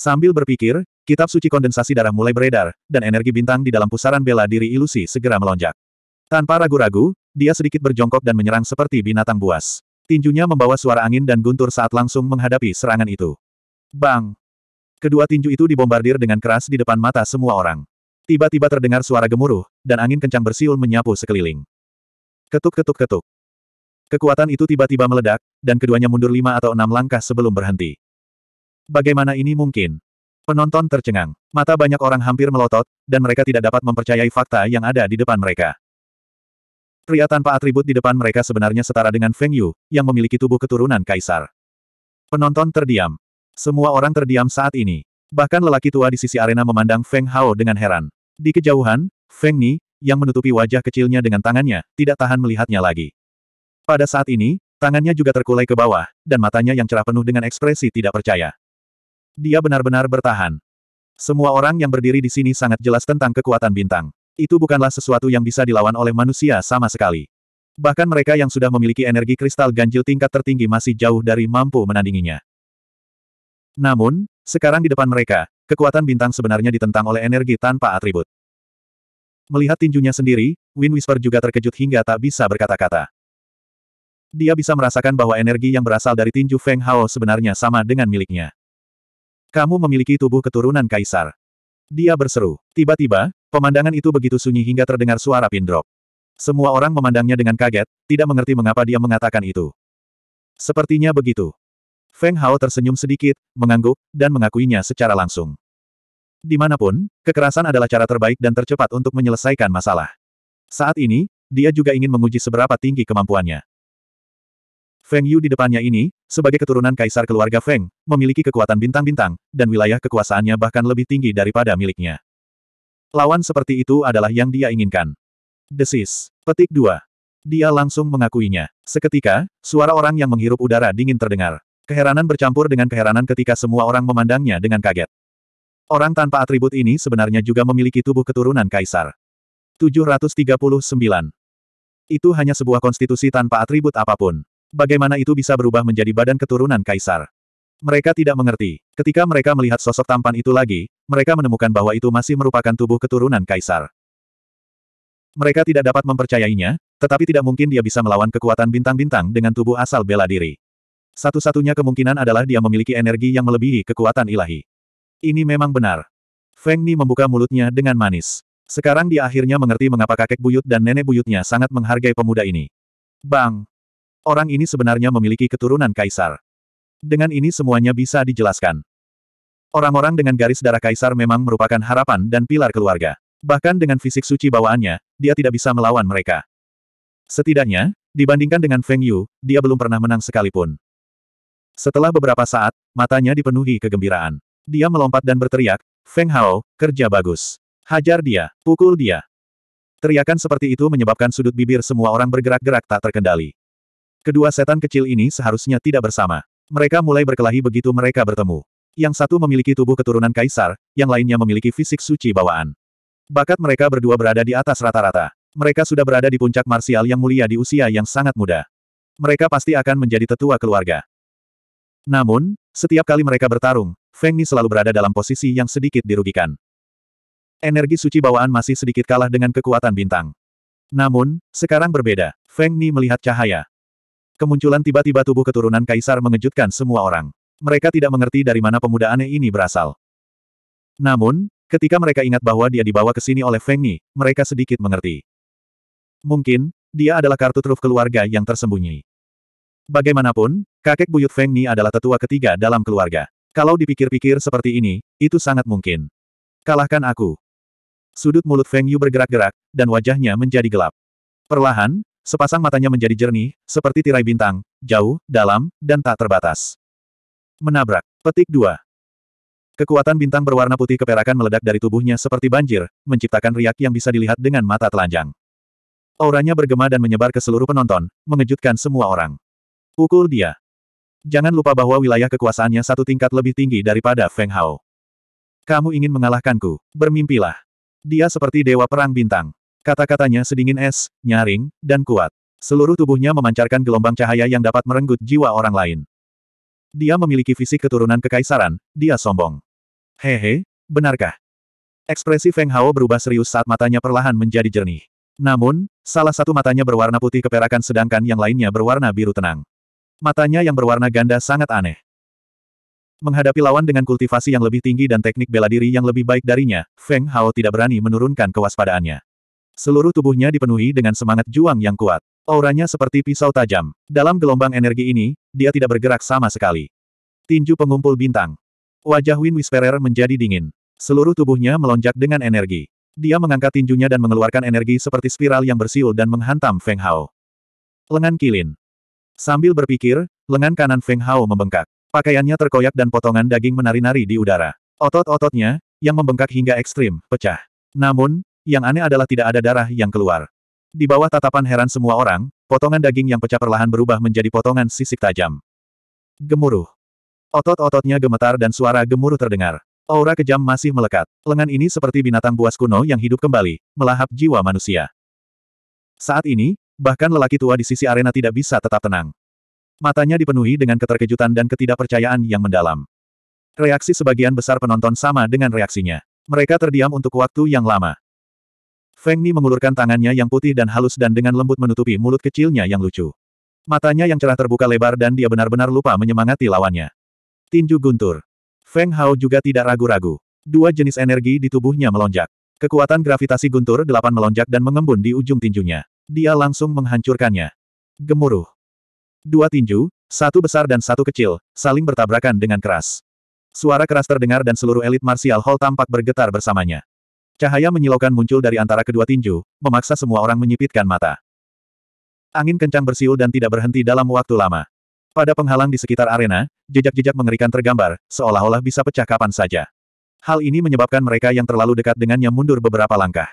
Sambil berpikir, kitab suci kondensasi darah mulai beredar, dan energi bintang di dalam pusaran bela diri ilusi segera melonjak. Tanpa ragu-ragu, dia sedikit berjongkok dan menyerang seperti binatang buas. Tinjunya membawa suara angin dan guntur saat langsung menghadapi serangan itu. Bang! Kedua tinju itu dibombardir dengan keras di depan mata semua orang. Tiba-tiba terdengar suara gemuruh, dan angin kencang bersiul menyapu sekeliling. Ketuk-ketuk-ketuk. Kekuatan itu tiba-tiba meledak, dan keduanya mundur lima atau enam langkah sebelum berhenti. Bagaimana ini mungkin? Penonton tercengang. Mata banyak orang hampir melotot, dan mereka tidak dapat mempercayai fakta yang ada di depan mereka. Pria tanpa atribut di depan mereka sebenarnya setara dengan Feng Yu, yang memiliki tubuh keturunan kaisar. Penonton terdiam. Semua orang terdiam saat ini. Bahkan lelaki tua di sisi arena memandang Feng Hao dengan heran. Di kejauhan, Feng Ni, yang menutupi wajah kecilnya dengan tangannya, tidak tahan melihatnya lagi. Pada saat ini, tangannya juga terkulai ke bawah, dan matanya yang cerah penuh dengan ekspresi tidak percaya. Dia benar-benar bertahan. Semua orang yang berdiri di sini sangat jelas tentang kekuatan bintang. Itu bukanlah sesuatu yang bisa dilawan oleh manusia sama sekali. Bahkan mereka yang sudah memiliki energi kristal ganjil tingkat tertinggi masih jauh dari mampu menandinginya. Namun, sekarang di depan mereka, kekuatan bintang sebenarnya ditentang oleh energi tanpa atribut. Melihat tinjunya sendiri, Win Whisper juga terkejut hingga tak bisa berkata-kata. Dia bisa merasakan bahwa energi yang berasal dari tinju Feng Hao sebenarnya sama dengan miliknya. Kamu memiliki tubuh keturunan kaisar. Dia berseru. Tiba-tiba, pemandangan itu begitu sunyi hingga terdengar suara pin drop. Semua orang memandangnya dengan kaget, tidak mengerti mengapa dia mengatakan itu. Sepertinya begitu. Feng Hao tersenyum sedikit, mengangguk, dan mengakuinya secara langsung. Dimanapun, kekerasan adalah cara terbaik dan tercepat untuk menyelesaikan masalah. Saat ini, dia juga ingin menguji seberapa tinggi kemampuannya. Feng Yu di depannya ini, sebagai keturunan kaisar keluarga Feng, memiliki kekuatan bintang-bintang, dan wilayah kekuasaannya bahkan lebih tinggi daripada miliknya. Lawan seperti itu adalah yang dia inginkan. Desis. Petik 2. Dia langsung mengakuinya. Seketika, suara orang yang menghirup udara dingin terdengar. Keheranan bercampur dengan keheranan ketika semua orang memandangnya dengan kaget. Orang tanpa atribut ini sebenarnya juga memiliki tubuh keturunan kaisar. 739. Itu hanya sebuah konstitusi tanpa atribut apapun. Bagaimana itu bisa berubah menjadi badan keturunan kaisar? Mereka tidak mengerti. Ketika mereka melihat sosok tampan itu lagi, mereka menemukan bahwa itu masih merupakan tubuh keturunan kaisar. Mereka tidak dapat mempercayainya, tetapi tidak mungkin dia bisa melawan kekuatan bintang-bintang dengan tubuh asal bela diri. Satu-satunya kemungkinan adalah dia memiliki energi yang melebihi kekuatan ilahi. Ini memang benar. Feng Ni membuka mulutnya dengan manis. Sekarang dia akhirnya mengerti mengapa kakek buyut dan nenek buyutnya sangat menghargai pemuda ini. Bang! Orang ini sebenarnya memiliki keturunan kaisar. Dengan ini semuanya bisa dijelaskan. Orang-orang dengan garis darah kaisar memang merupakan harapan dan pilar keluarga. Bahkan dengan fisik suci bawaannya, dia tidak bisa melawan mereka. Setidaknya, dibandingkan dengan Feng Yu, dia belum pernah menang sekalipun. Setelah beberapa saat, matanya dipenuhi kegembiraan. Dia melompat dan berteriak, Feng Hao, kerja bagus. Hajar dia, pukul dia. Teriakan seperti itu menyebabkan sudut bibir semua orang bergerak-gerak tak terkendali. Kedua setan kecil ini seharusnya tidak bersama. Mereka mulai berkelahi begitu mereka bertemu. Yang satu memiliki tubuh keturunan kaisar, yang lainnya memiliki fisik suci bawaan. Bakat mereka berdua berada di atas rata-rata. Mereka sudah berada di puncak marsial yang mulia di usia yang sangat muda. Mereka pasti akan menjadi tetua keluarga. Namun, setiap kali mereka bertarung, Feng Ni selalu berada dalam posisi yang sedikit dirugikan. Energi suci bawaan masih sedikit kalah dengan kekuatan bintang. Namun, sekarang berbeda. Feng Ni melihat cahaya. Kemunculan tiba-tiba tubuh keturunan kaisar mengejutkan semua orang. Mereka tidak mengerti dari mana pemuda aneh ini berasal. Namun, ketika mereka ingat bahwa dia dibawa ke sini oleh Feng Ni, mereka sedikit mengerti. Mungkin, dia adalah kartu truf keluarga yang tersembunyi. Bagaimanapun, kakek buyut Feng Ni adalah tetua ketiga dalam keluarga. Kalau dipikir-pikir seperti ini, itu sangat mungkin. Kalahkan aku. Sudut mulut Feng Yu bergerak-gerak, dan wajahnya menjadi gelap. Perlahan, Sepasang matanya menjadi jernih, seperti tirai bintang, jauh, dalam, dan tak terbatas. Menabrak. Petik 2. Kekuatan bintang berwarna putih keperakan meledak dari tubuhnya seperti banjir, menciptakan riak yang bisa dilihat dengan mata telanjang. Auranya bergema dan menyebar ke seluruh penonton, mengejutkan semua orang. Pukul dia. Jangan lupa bahwa wilayah kekuasaannya satu tingkat lebih tinggi daripada Feng Hao. Kamu ingin mengalahkanku, bermimpilah. Dia seperti dewa perang bintang. Kata-katanya sedingin es, nyaring, dan kuat. Seluruh tubuhnya memancarkan gelombang cahaya yang dapat merenggut jiwa orang lain. Dia memiliki fisik keturunan kekaisaran, dia sombong. Hehe, benarkah? Ekspresi Feng Hao berubah serius saat matanya perlahan menjadi jernih. Namun, salah satu matanya berwarna putih keperakan sedangkan yang lainnya berwarna biru tenang. Matanya yang berwarna ganda sangat aneh. Menghadapi lawan dengan kultivasi yang lebih tinggi dan teknik bela diri yang lebih baik darinya, Feng Hao tidak berani menurunkan kewaspadaannya. Seluruh tubuhnya dipenuhi dengan semangat juang yang kuat. Auranya seperti pisau tajam. Dalam gelombang energi ini, dia tidak bergerak sama sekali. Tinju pengumpul bintang. Wajah Win Whisperer menjadi dingin. Seluruh tubuhnya melonjak dengan energi. Dia mengangkat tinjunya dan mengeluarkan energi seperti spiral yang bersiul dan menghantam Feng Hao. Lengan kilin. Sambil berpikir, lengan kanan Feng Hao membengkak. Pakaiannya terkoyak dan potongan daging menari-nari di udara. Otot-ototnya, yang membengkak hingga ekstrim, pecah. Namun, yang aneh adalah tidak ada darah yang keluar. Di bawah tatapan heran semua orang, potongan daging yang pecah perlahan berubah menjadi potongan sisik tajam. Gemuruh. Otot-ototnya gemetar dan suara gemuruh terdengar. Aura kejam masih melekat. Lengan ini seperti binatang buas kuno yang hidup kembali, melahap jiwa manusia. Saat ini, bahkan lelaki tua di sisi arena tidak bisa tetap tenang. Matanya dipenuhi dengan keterkejutan dan ketidakpercayaan yang mendalam. Reaksi sebagian besar penonton sama dengan reaksinya. Mereka terdiam untuk waktu yang lama. Feng Ni mengulurkan tangannya yang putih dan halus dan dengan lembut menutupi mulut kecilnya yang lucu. Matanya yang cerah terbuka lebar dan dia benar-benar lupa menyemangati lawannya. Tinju guntur. Feng Hao juga tidak ragu-ragu. Dua jenis energi di tubuhnya melonjak. Kekuatan gravitasi guntur delapan melonjak dan mengembun di ujung tinjunya. Dia langsung menghancurkannya. Gemuruh. Dua tinju, satu besar dan satu kecil, saling bertabrakan dengan keras. Suara keras terdengar dan seluruh elit martial hall tampak bergetar bersamanya. Cahaya menyilaukan muncul dari antara kedua tinju, memaksa semua orang menyipitkan mata. Angin kencang bersiul dan tidak berhenti dalam waktu lama. Pada penghalang di sekitar arena, jejak-jejak mengerikan tergambar, seolah-olah bisa pecah kapan saja. Hal ini menyebabkan mereka yang terlalu dekat dengannya mundur beberapa langkah.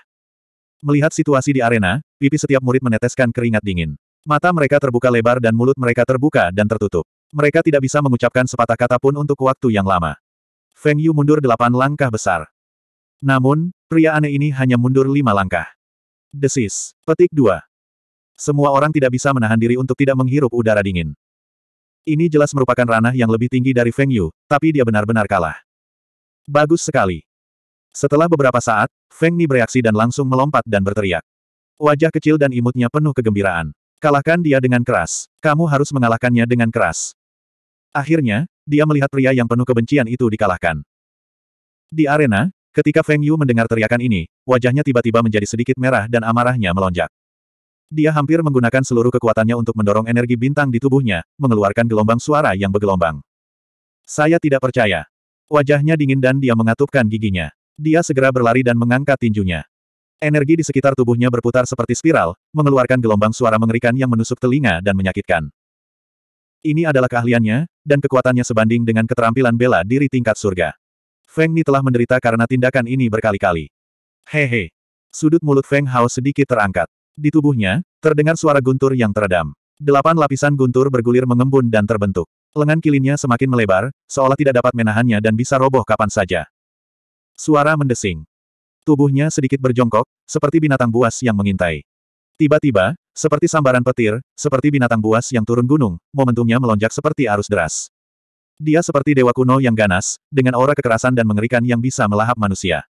Melihat situasi di arena, pipi setiap murid meneteskan keringat dingin. Mata mereka terbuka lebar dan mulut mereka terbuka dan tertutup. Mereka tidak bisa mengucapkan sepatah kata pun untuk waktu yang lama. Feng Yu mundur delapan langkah besar. Namun, pria aneh ini hanya mundur lima langkah. Desis. Petik 2. Semua orang tidak bisa menahan diri untuk tidak menghirup udara dingin. Ini jelas merupakan ranah yang lebih tinggi dari Feng Yu, tapi dia benar-benar kalah. Bagus sekali. Setelah beberapa saat, Feng Ni bereaksi dan langsung melompat dan berteriak. Wajah kecil dan imutnya penuh kegembiraan. Kalahkan dia dengan keras. Kamu harus mengalahkannya dengan keras. Akhirnya, dia melihat pria yang penuh kebencian itu dikalahkan. Di arena, Ketika Feng Yu mendengar teriakan ini, wajahnya tiba-tiba menjadi sedikit merah dan amarahnya melonjak. Dia hampir menggunakan seluruh kekuatannya untuk mendorong energi bintang di tubuhnya, mengeluarkan gelombang suara yang bergelombang. Saya tidak percaya. Wajahnya dingin dan dia mengatupkan giginya. Dia segera berlari dan mengangkat tinjunya. Energi di sekitar tubuhnya berputar seperti spiral, mengeluarkan gelombang suara mengerikan yang menusuk telinga dan menyakitkan. Ini adalah keahliannya, dan kekuatannya sebanding dengan keterampilan bela diri tingkat surga. Feng Ni telah menderita karena tindakan ini berkali-kali. Hehe. Sudut mulut Feng Hao sedikit terangkat. Di tubuhnya, terdengar suara guntur yang teredam. Delapan lapisan guntur bergulir mengembun dan terbentuk. Lengan kilinnya semakin melebar, seolah tidak dapat menahannya dan bisa roboh kapan saja. Suara mendesing. Tubuhnya sedikit berjongkok, seperti binatang buas yang mengintai. Tiba-tiba, seperti sambaran petir, seperti binatang buas yang turun gunung, momentumnya melonjak seperti arus deras. Dia seperti dewa kuno yang ganas, dengan aura kekerasan dan mengerikan yang bisa melahap manusia.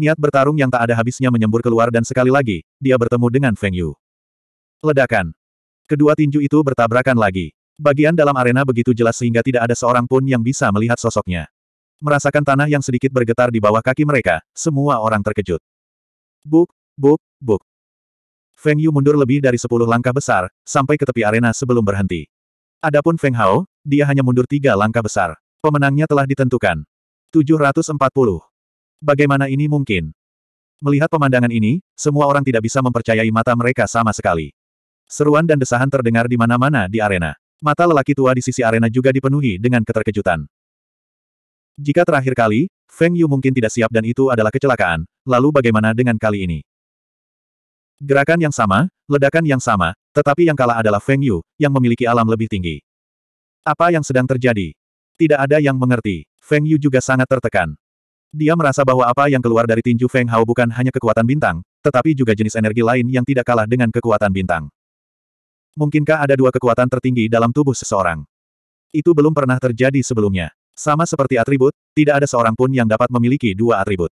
Niat bertarung yang tak ada habisnya menyembur keluar dan sekali lagi, dia bertemu dengan Feng Yu. Ledakan. Kedua tinju itu bertabrakan lagi. Bagian dalam arena begitu jelas sehingga tidak ada seorang pun yang bisa melihat sosoknya. Merasakan tanah yang sedikit bergetar di bawah kaki mereka, semua orang terkejut. Buk, buk, buk. Feng Yu mundur lebih dari sepuluh langkah besar, sampai ke tepi arena sebelum berhenti. Adapun Feng Hao, dia hanya mundur tiga langkah besar. Pemenangnya telah ditentukan. 740. Bagaimana ini mungkin? Melihat pemandangan ini, semua orang tidak bisa mempercayai mata mereka sama sekali. Seruan dan desahan terdengar di mana-mana di arena. Mata lelaki tua di sisi arena juga dipenuhi dengan keterkejutan. Jika terakhir kali, Feng Yu mungkin tidak siap dan itu adalah kecelakaan, lalu bagaimana dengan kali ini? Gerakan yang sama, ledakan yang sama, tetapi yang kalah adalah Feng Yu, yang memiliki alam lebih tinggi. Apa yang sedang terjadi? Tidak ada yang mengerti. Feng Yu juga sangat tertekan. Dia merasa bahwa apa yang keluar dari tinju Feng Hao bukan hanya kekuatan bintang, tetapi juga jenis energi lain yang tidak kalah dengan kekuatan bintang. Mungkinkah ada dua kekuatan tertinggi dalam tubuh seseorang? Itu belum pernah terjadi sebelumnya. Sama seperti atribut, tidak ada seorang pun yang dapat memiliki dua atribut.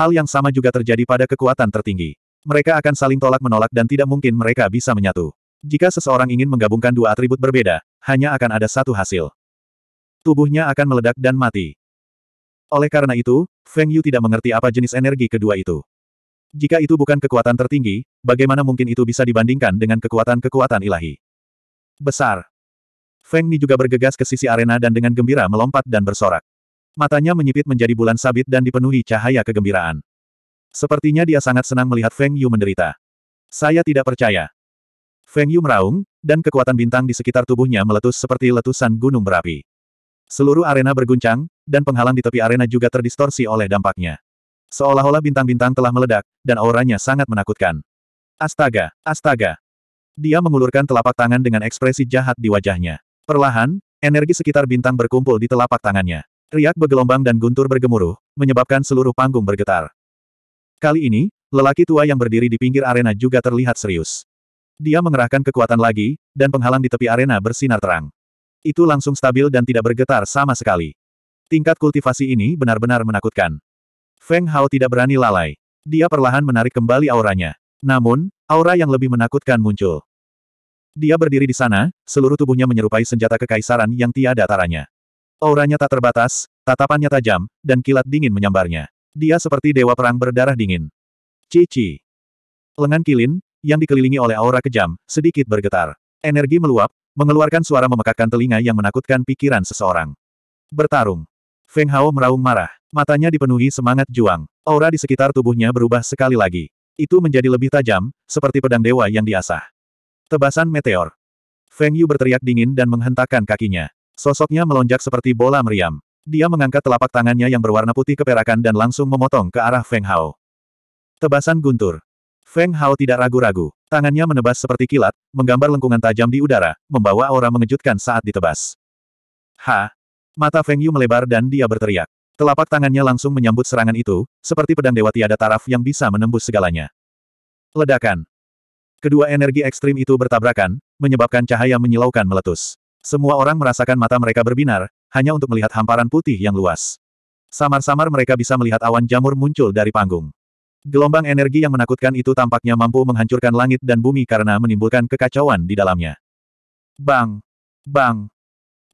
Hal yang sama juga terjadi pada kekuatan tertinggi. Mereka akan saling tolak-menolak dan tidak mungkin mereka bisa menyatu. Jika seseorang ingin menggabungkan dua atribut berbeda, hanya akan ada satu hasil. Tubuhnya akan meledak dan mati. Oleh karena itu, Feng Yu tidak mengerti apa jenis energi kedua itu. Jika itu bukan kekuatan tertinggi, bagaimana mungkin itu bisa dibandingkan dengan kekuatan-kekuatan ilahi? Besar. Feng Ni juga bergegas ke sisi arena dan dengan gembira melompat dan bersorak. Matanya menyipit menjadi bulan sabit dan dipenuhi cahaya kegembiraan. Sepertinya dia sangat senang melihat Feng Yu menderita. Saya tidak percaya. Feng Yu meraung, dan kekuatan bintang di sekitar tubuhnya meletus seperti letusan gunung berapi. Seluruh arena berguncang, dan penghalang di tepi arena juga terdistorsi oleh dampaknya. Seolah-olah bintang-bintang telah meledak, dan auranya sangat menakutkan. Astaga, astaga. Dia mengulurkan telapak tangan dengan ekspresi jahat di wajahnya. Perlahan, energi sekitar bintang berkumpul di telapak tangannya. Riak bergelombang dan guntur bergemuruh, menyebabkan seluruh panggung bergetar. Kali ini, lelaki tua yang berdiri di pinggir arena juga terlihat serius. Dia mengerahkan kekuatan lagi, dan penghalang di tepi arena bersinar terang. Itu langsung stabil dan tidak bergetar sama sekali. Tingkat kultivasi ini benar-benar menakutkan. Feng Hao tidak berani lalai. Dia perlahan menarik kembali auranya. Namun, aura yang lebih menakutkan muncul. Dia berdiri di sana, seluruh tubuhnya menyerupai senjata kekaisaran yang tiada taranya. Auranya tak terbatas, tatapannya tajam, dan kilat dingin menyambarnya. Dia seperti dewa perang berdarah dingin. Cici. Lengan kilin, yang dikelilingi oleh aura kejam, sedikit bergetar. Energi meluap, mengeluarkan suara memekakkan telinga yang menakutkan pikiran seseorang. Bertarung. Feng Hao meraung marah. Matanya dipenuhi semangat juang. Aura di sekitar tubuhnya berubah sekali lagi. Itu menjadi lebih tajam, seperti pedang dewa yang diasah. Tebasan meteor. Feng Yu berteriak dingin dan menghentakkan kakinya. Sosoknya melonjak seperti bola meriam. Dia mengangkat telapak tangannya yang berwarna putih keperakan dan langsung memotong ke arah Feng Hao. Tebasan guntur. Feng Hao tidak ragu-ragu. Tangannya menebas seperti kilat, menggambar lengkungan tajam di udara, membawa aura mengejutkan saat ditebas. Ha! Mata Feng Yu melebar dan dia berteriak. Telapak tangannya langsung menyambut serangan itu, seperti pedang dewa tiada taraf yang bisa menembus segalanya. Ledakan. Kedua energi ekstrim itu bertabrakan, menyebabkan cahaya menyilaukan meletus. Semua orang merasakan mata mereka berbinar, hanya untuk melihat hamparan putih yang luas. Samar-samar mereka bisa melihat awan jamur muncul dari panggung. Gelombang energi yang menakutkan itu tampaknya mampu menghancurkan langit dan bumi karena menimbulkan kekacauan di dalamnya. Bang! Bang!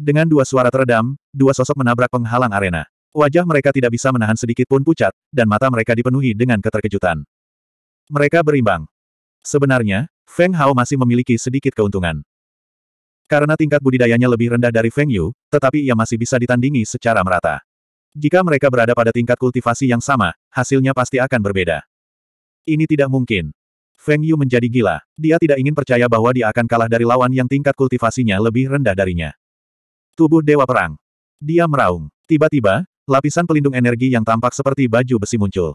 Dengan dua suara teredam, dua sosok menabrak penghalang arena. Wajah mereka tidak bisa menahan sedikit pun pucat, dan mata mereka dipenuhi dengan keterkejutan. Mereka berimbang. Sebenarnya, Feng Hao masih memiliki sedikit keuntungan. Karena tingkat budidayanya lebih rendah dari Feng Yu, tetapi ia masih bisa ditandingi secara merata. Jika mereka berada pada tingkat kultivasi yang sama, hasilnya pasti akan berbeda. Ini tidak mungkin. Feng Yu menjadi gila. Dia tidak ingin percaya bahwa dia akan kalah dari lawan yang tingkat kultivasinya lebih rendah darinya. Tubuh Dewa Perang. Dia meraung. Tiba-tiba, lapisan pelindung energi yang tampak seperti baju besi muncul.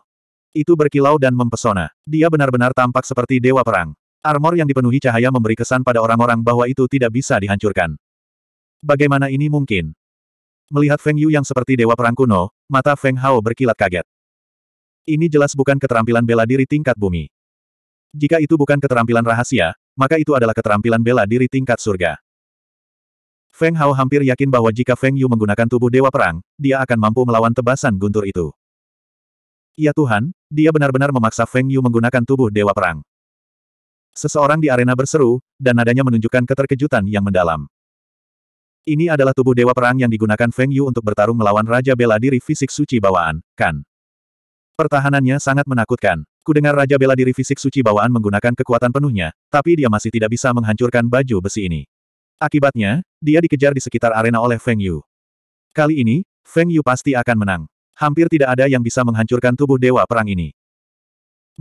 Itu berkilau dan mempesona. Dia benar-benar tampak seperti Dewa Perang. Armor yang dipenuhi cahaya memberi kesan pada orang-orang bahwa itu tidak bisa dihancurkan. Bagaimana ini mungkin? Melihat Feng Yu yang seperti dewa perang kuno, mata Feng Hao berkilat kaget. Ini jelas bukan keterampilan bela diri tingkat bumi. Jika itu bukan keterampilan rahasia, maka itu adalah keterampilan bela diri tingkat surga. Feng Hao hampir yakin bahwa jika Feng Yu menggunakan tubuh dewa perang, dia akan mampu melawan tebasan guntur itu. Ya Tuhan, dia benar-benar memaksa Feng Yu menggunakan tubuh dewa perang. Seseorang di arena berseru, dan nadanya menunjukkan keterkejutan yang mendalam. Ini adalah tubuh dewa perang yang digunakan Feng Yu untuk bertarung melawan Raja Bela Diri Fisik Suci Bawaan, kan? Pertahanannya sangat menakutkan. Kudengar Raja Bela Diri Fisik Suci Bawaan menggunakan kekuatan penuhnya, tapi dia masih tidak bisa menghancurkan baju besi ini. Akibatnya, dia dikejar di sekitar arena oleh Feng Yu. Kali ini, Feng Yu pasti akan menang. Hampir tidak ada yang bisa menghancurkan tubuh dewa perang ini.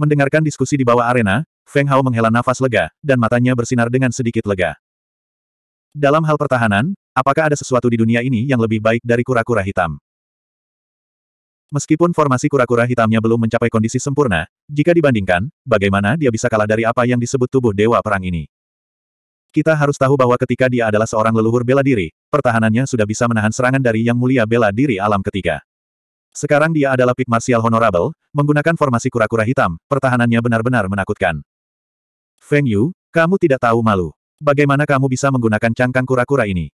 Mendengarkan diskusi di bawah arena, Feng Hao menghela nafas lega, dan matanya bersinar dengan sedikit lega. Dalam hal pertahanan, Apakah ada sesuatu di dunia ini yang lebih baik dari kura-kura hitam? Meskipun formasi kura-kura hitamnya belum mencapai kondisi sempurna, jika dibandingkan, bagaimana dia bisa kalah dari apa yang disebut tubuh dewa perang ini? Kita harus tahu bahwa ketika dia adalah seorang leluhur bela diri, pertahanannya sudah bisa menahan serangan dari yang mulia bela diri alam ketiga. Sekarang dia adalah pik martial honorable, menggunakan formasi kura-kura hitam, pertahanannya benar-benar menakutkan. Feng Yu, kamu tidak tahu malu. Bagaimana kamu bisa menggunakan cangkang kura-kura ini?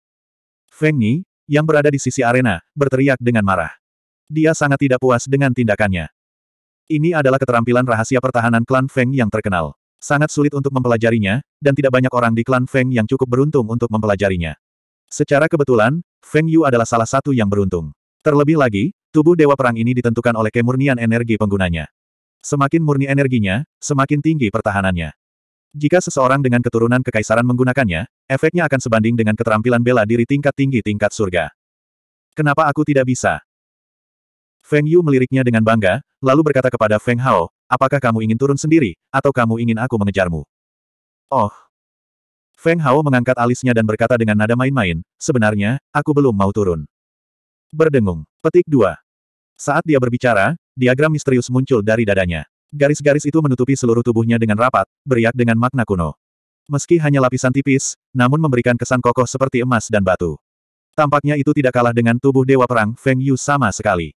Feng Yi, yang berada di sisi arena, berteriak dengan marah. Dia sangat tidak puas dengan tindakannya. Ini adalah keterampilan rahasia pertahanan klan Feng yang terkenal. Sangat sulit untuk mempelajarinya, dan tidak banyak orang di klan Feng yang cukup beruntung untuk mempelajarinya. Secara kebetulan, Feng Yu adalah salah satu yang beruntung. Terlebih lagi, tubuh Dewa Perang ini ditentukan oleh kemurnian energi penggunanya. Semakin murni energinya, semakin tinggi pertahanannya. Jika seseorang dengan keturunan kekaisaran menggunakannya, Efeknya akan sebanding dengan keterampilan bela diri tingkat tinggi tingkat surga. Kenapa aku tidak bisa? Feng Yu meliriknya dengan bangga, lalu berkata kepada Feng Hao, apakah kamu ingin turun sendiri, atau kamu ingin aku mengejarmu? Oh. Feng Hao mengangkat alisnya dan berkata dengan nada main-main, sebenarnya, aku belum mau turun. Berdengung. Petik 2. Saat dia berbicara, diagram misterius muncul dari dadanya. Garis-garis itu menutupi seluruh tubuhnya dengan rapat, beriak dengan makna kuno. Meski hanya lapisan tipis, namun memberikan kesan kokoh seperti emas dan batu. Tampaknya itu tidak kalah dengan tubuh Dewa Perang Feng Yu sama sekali.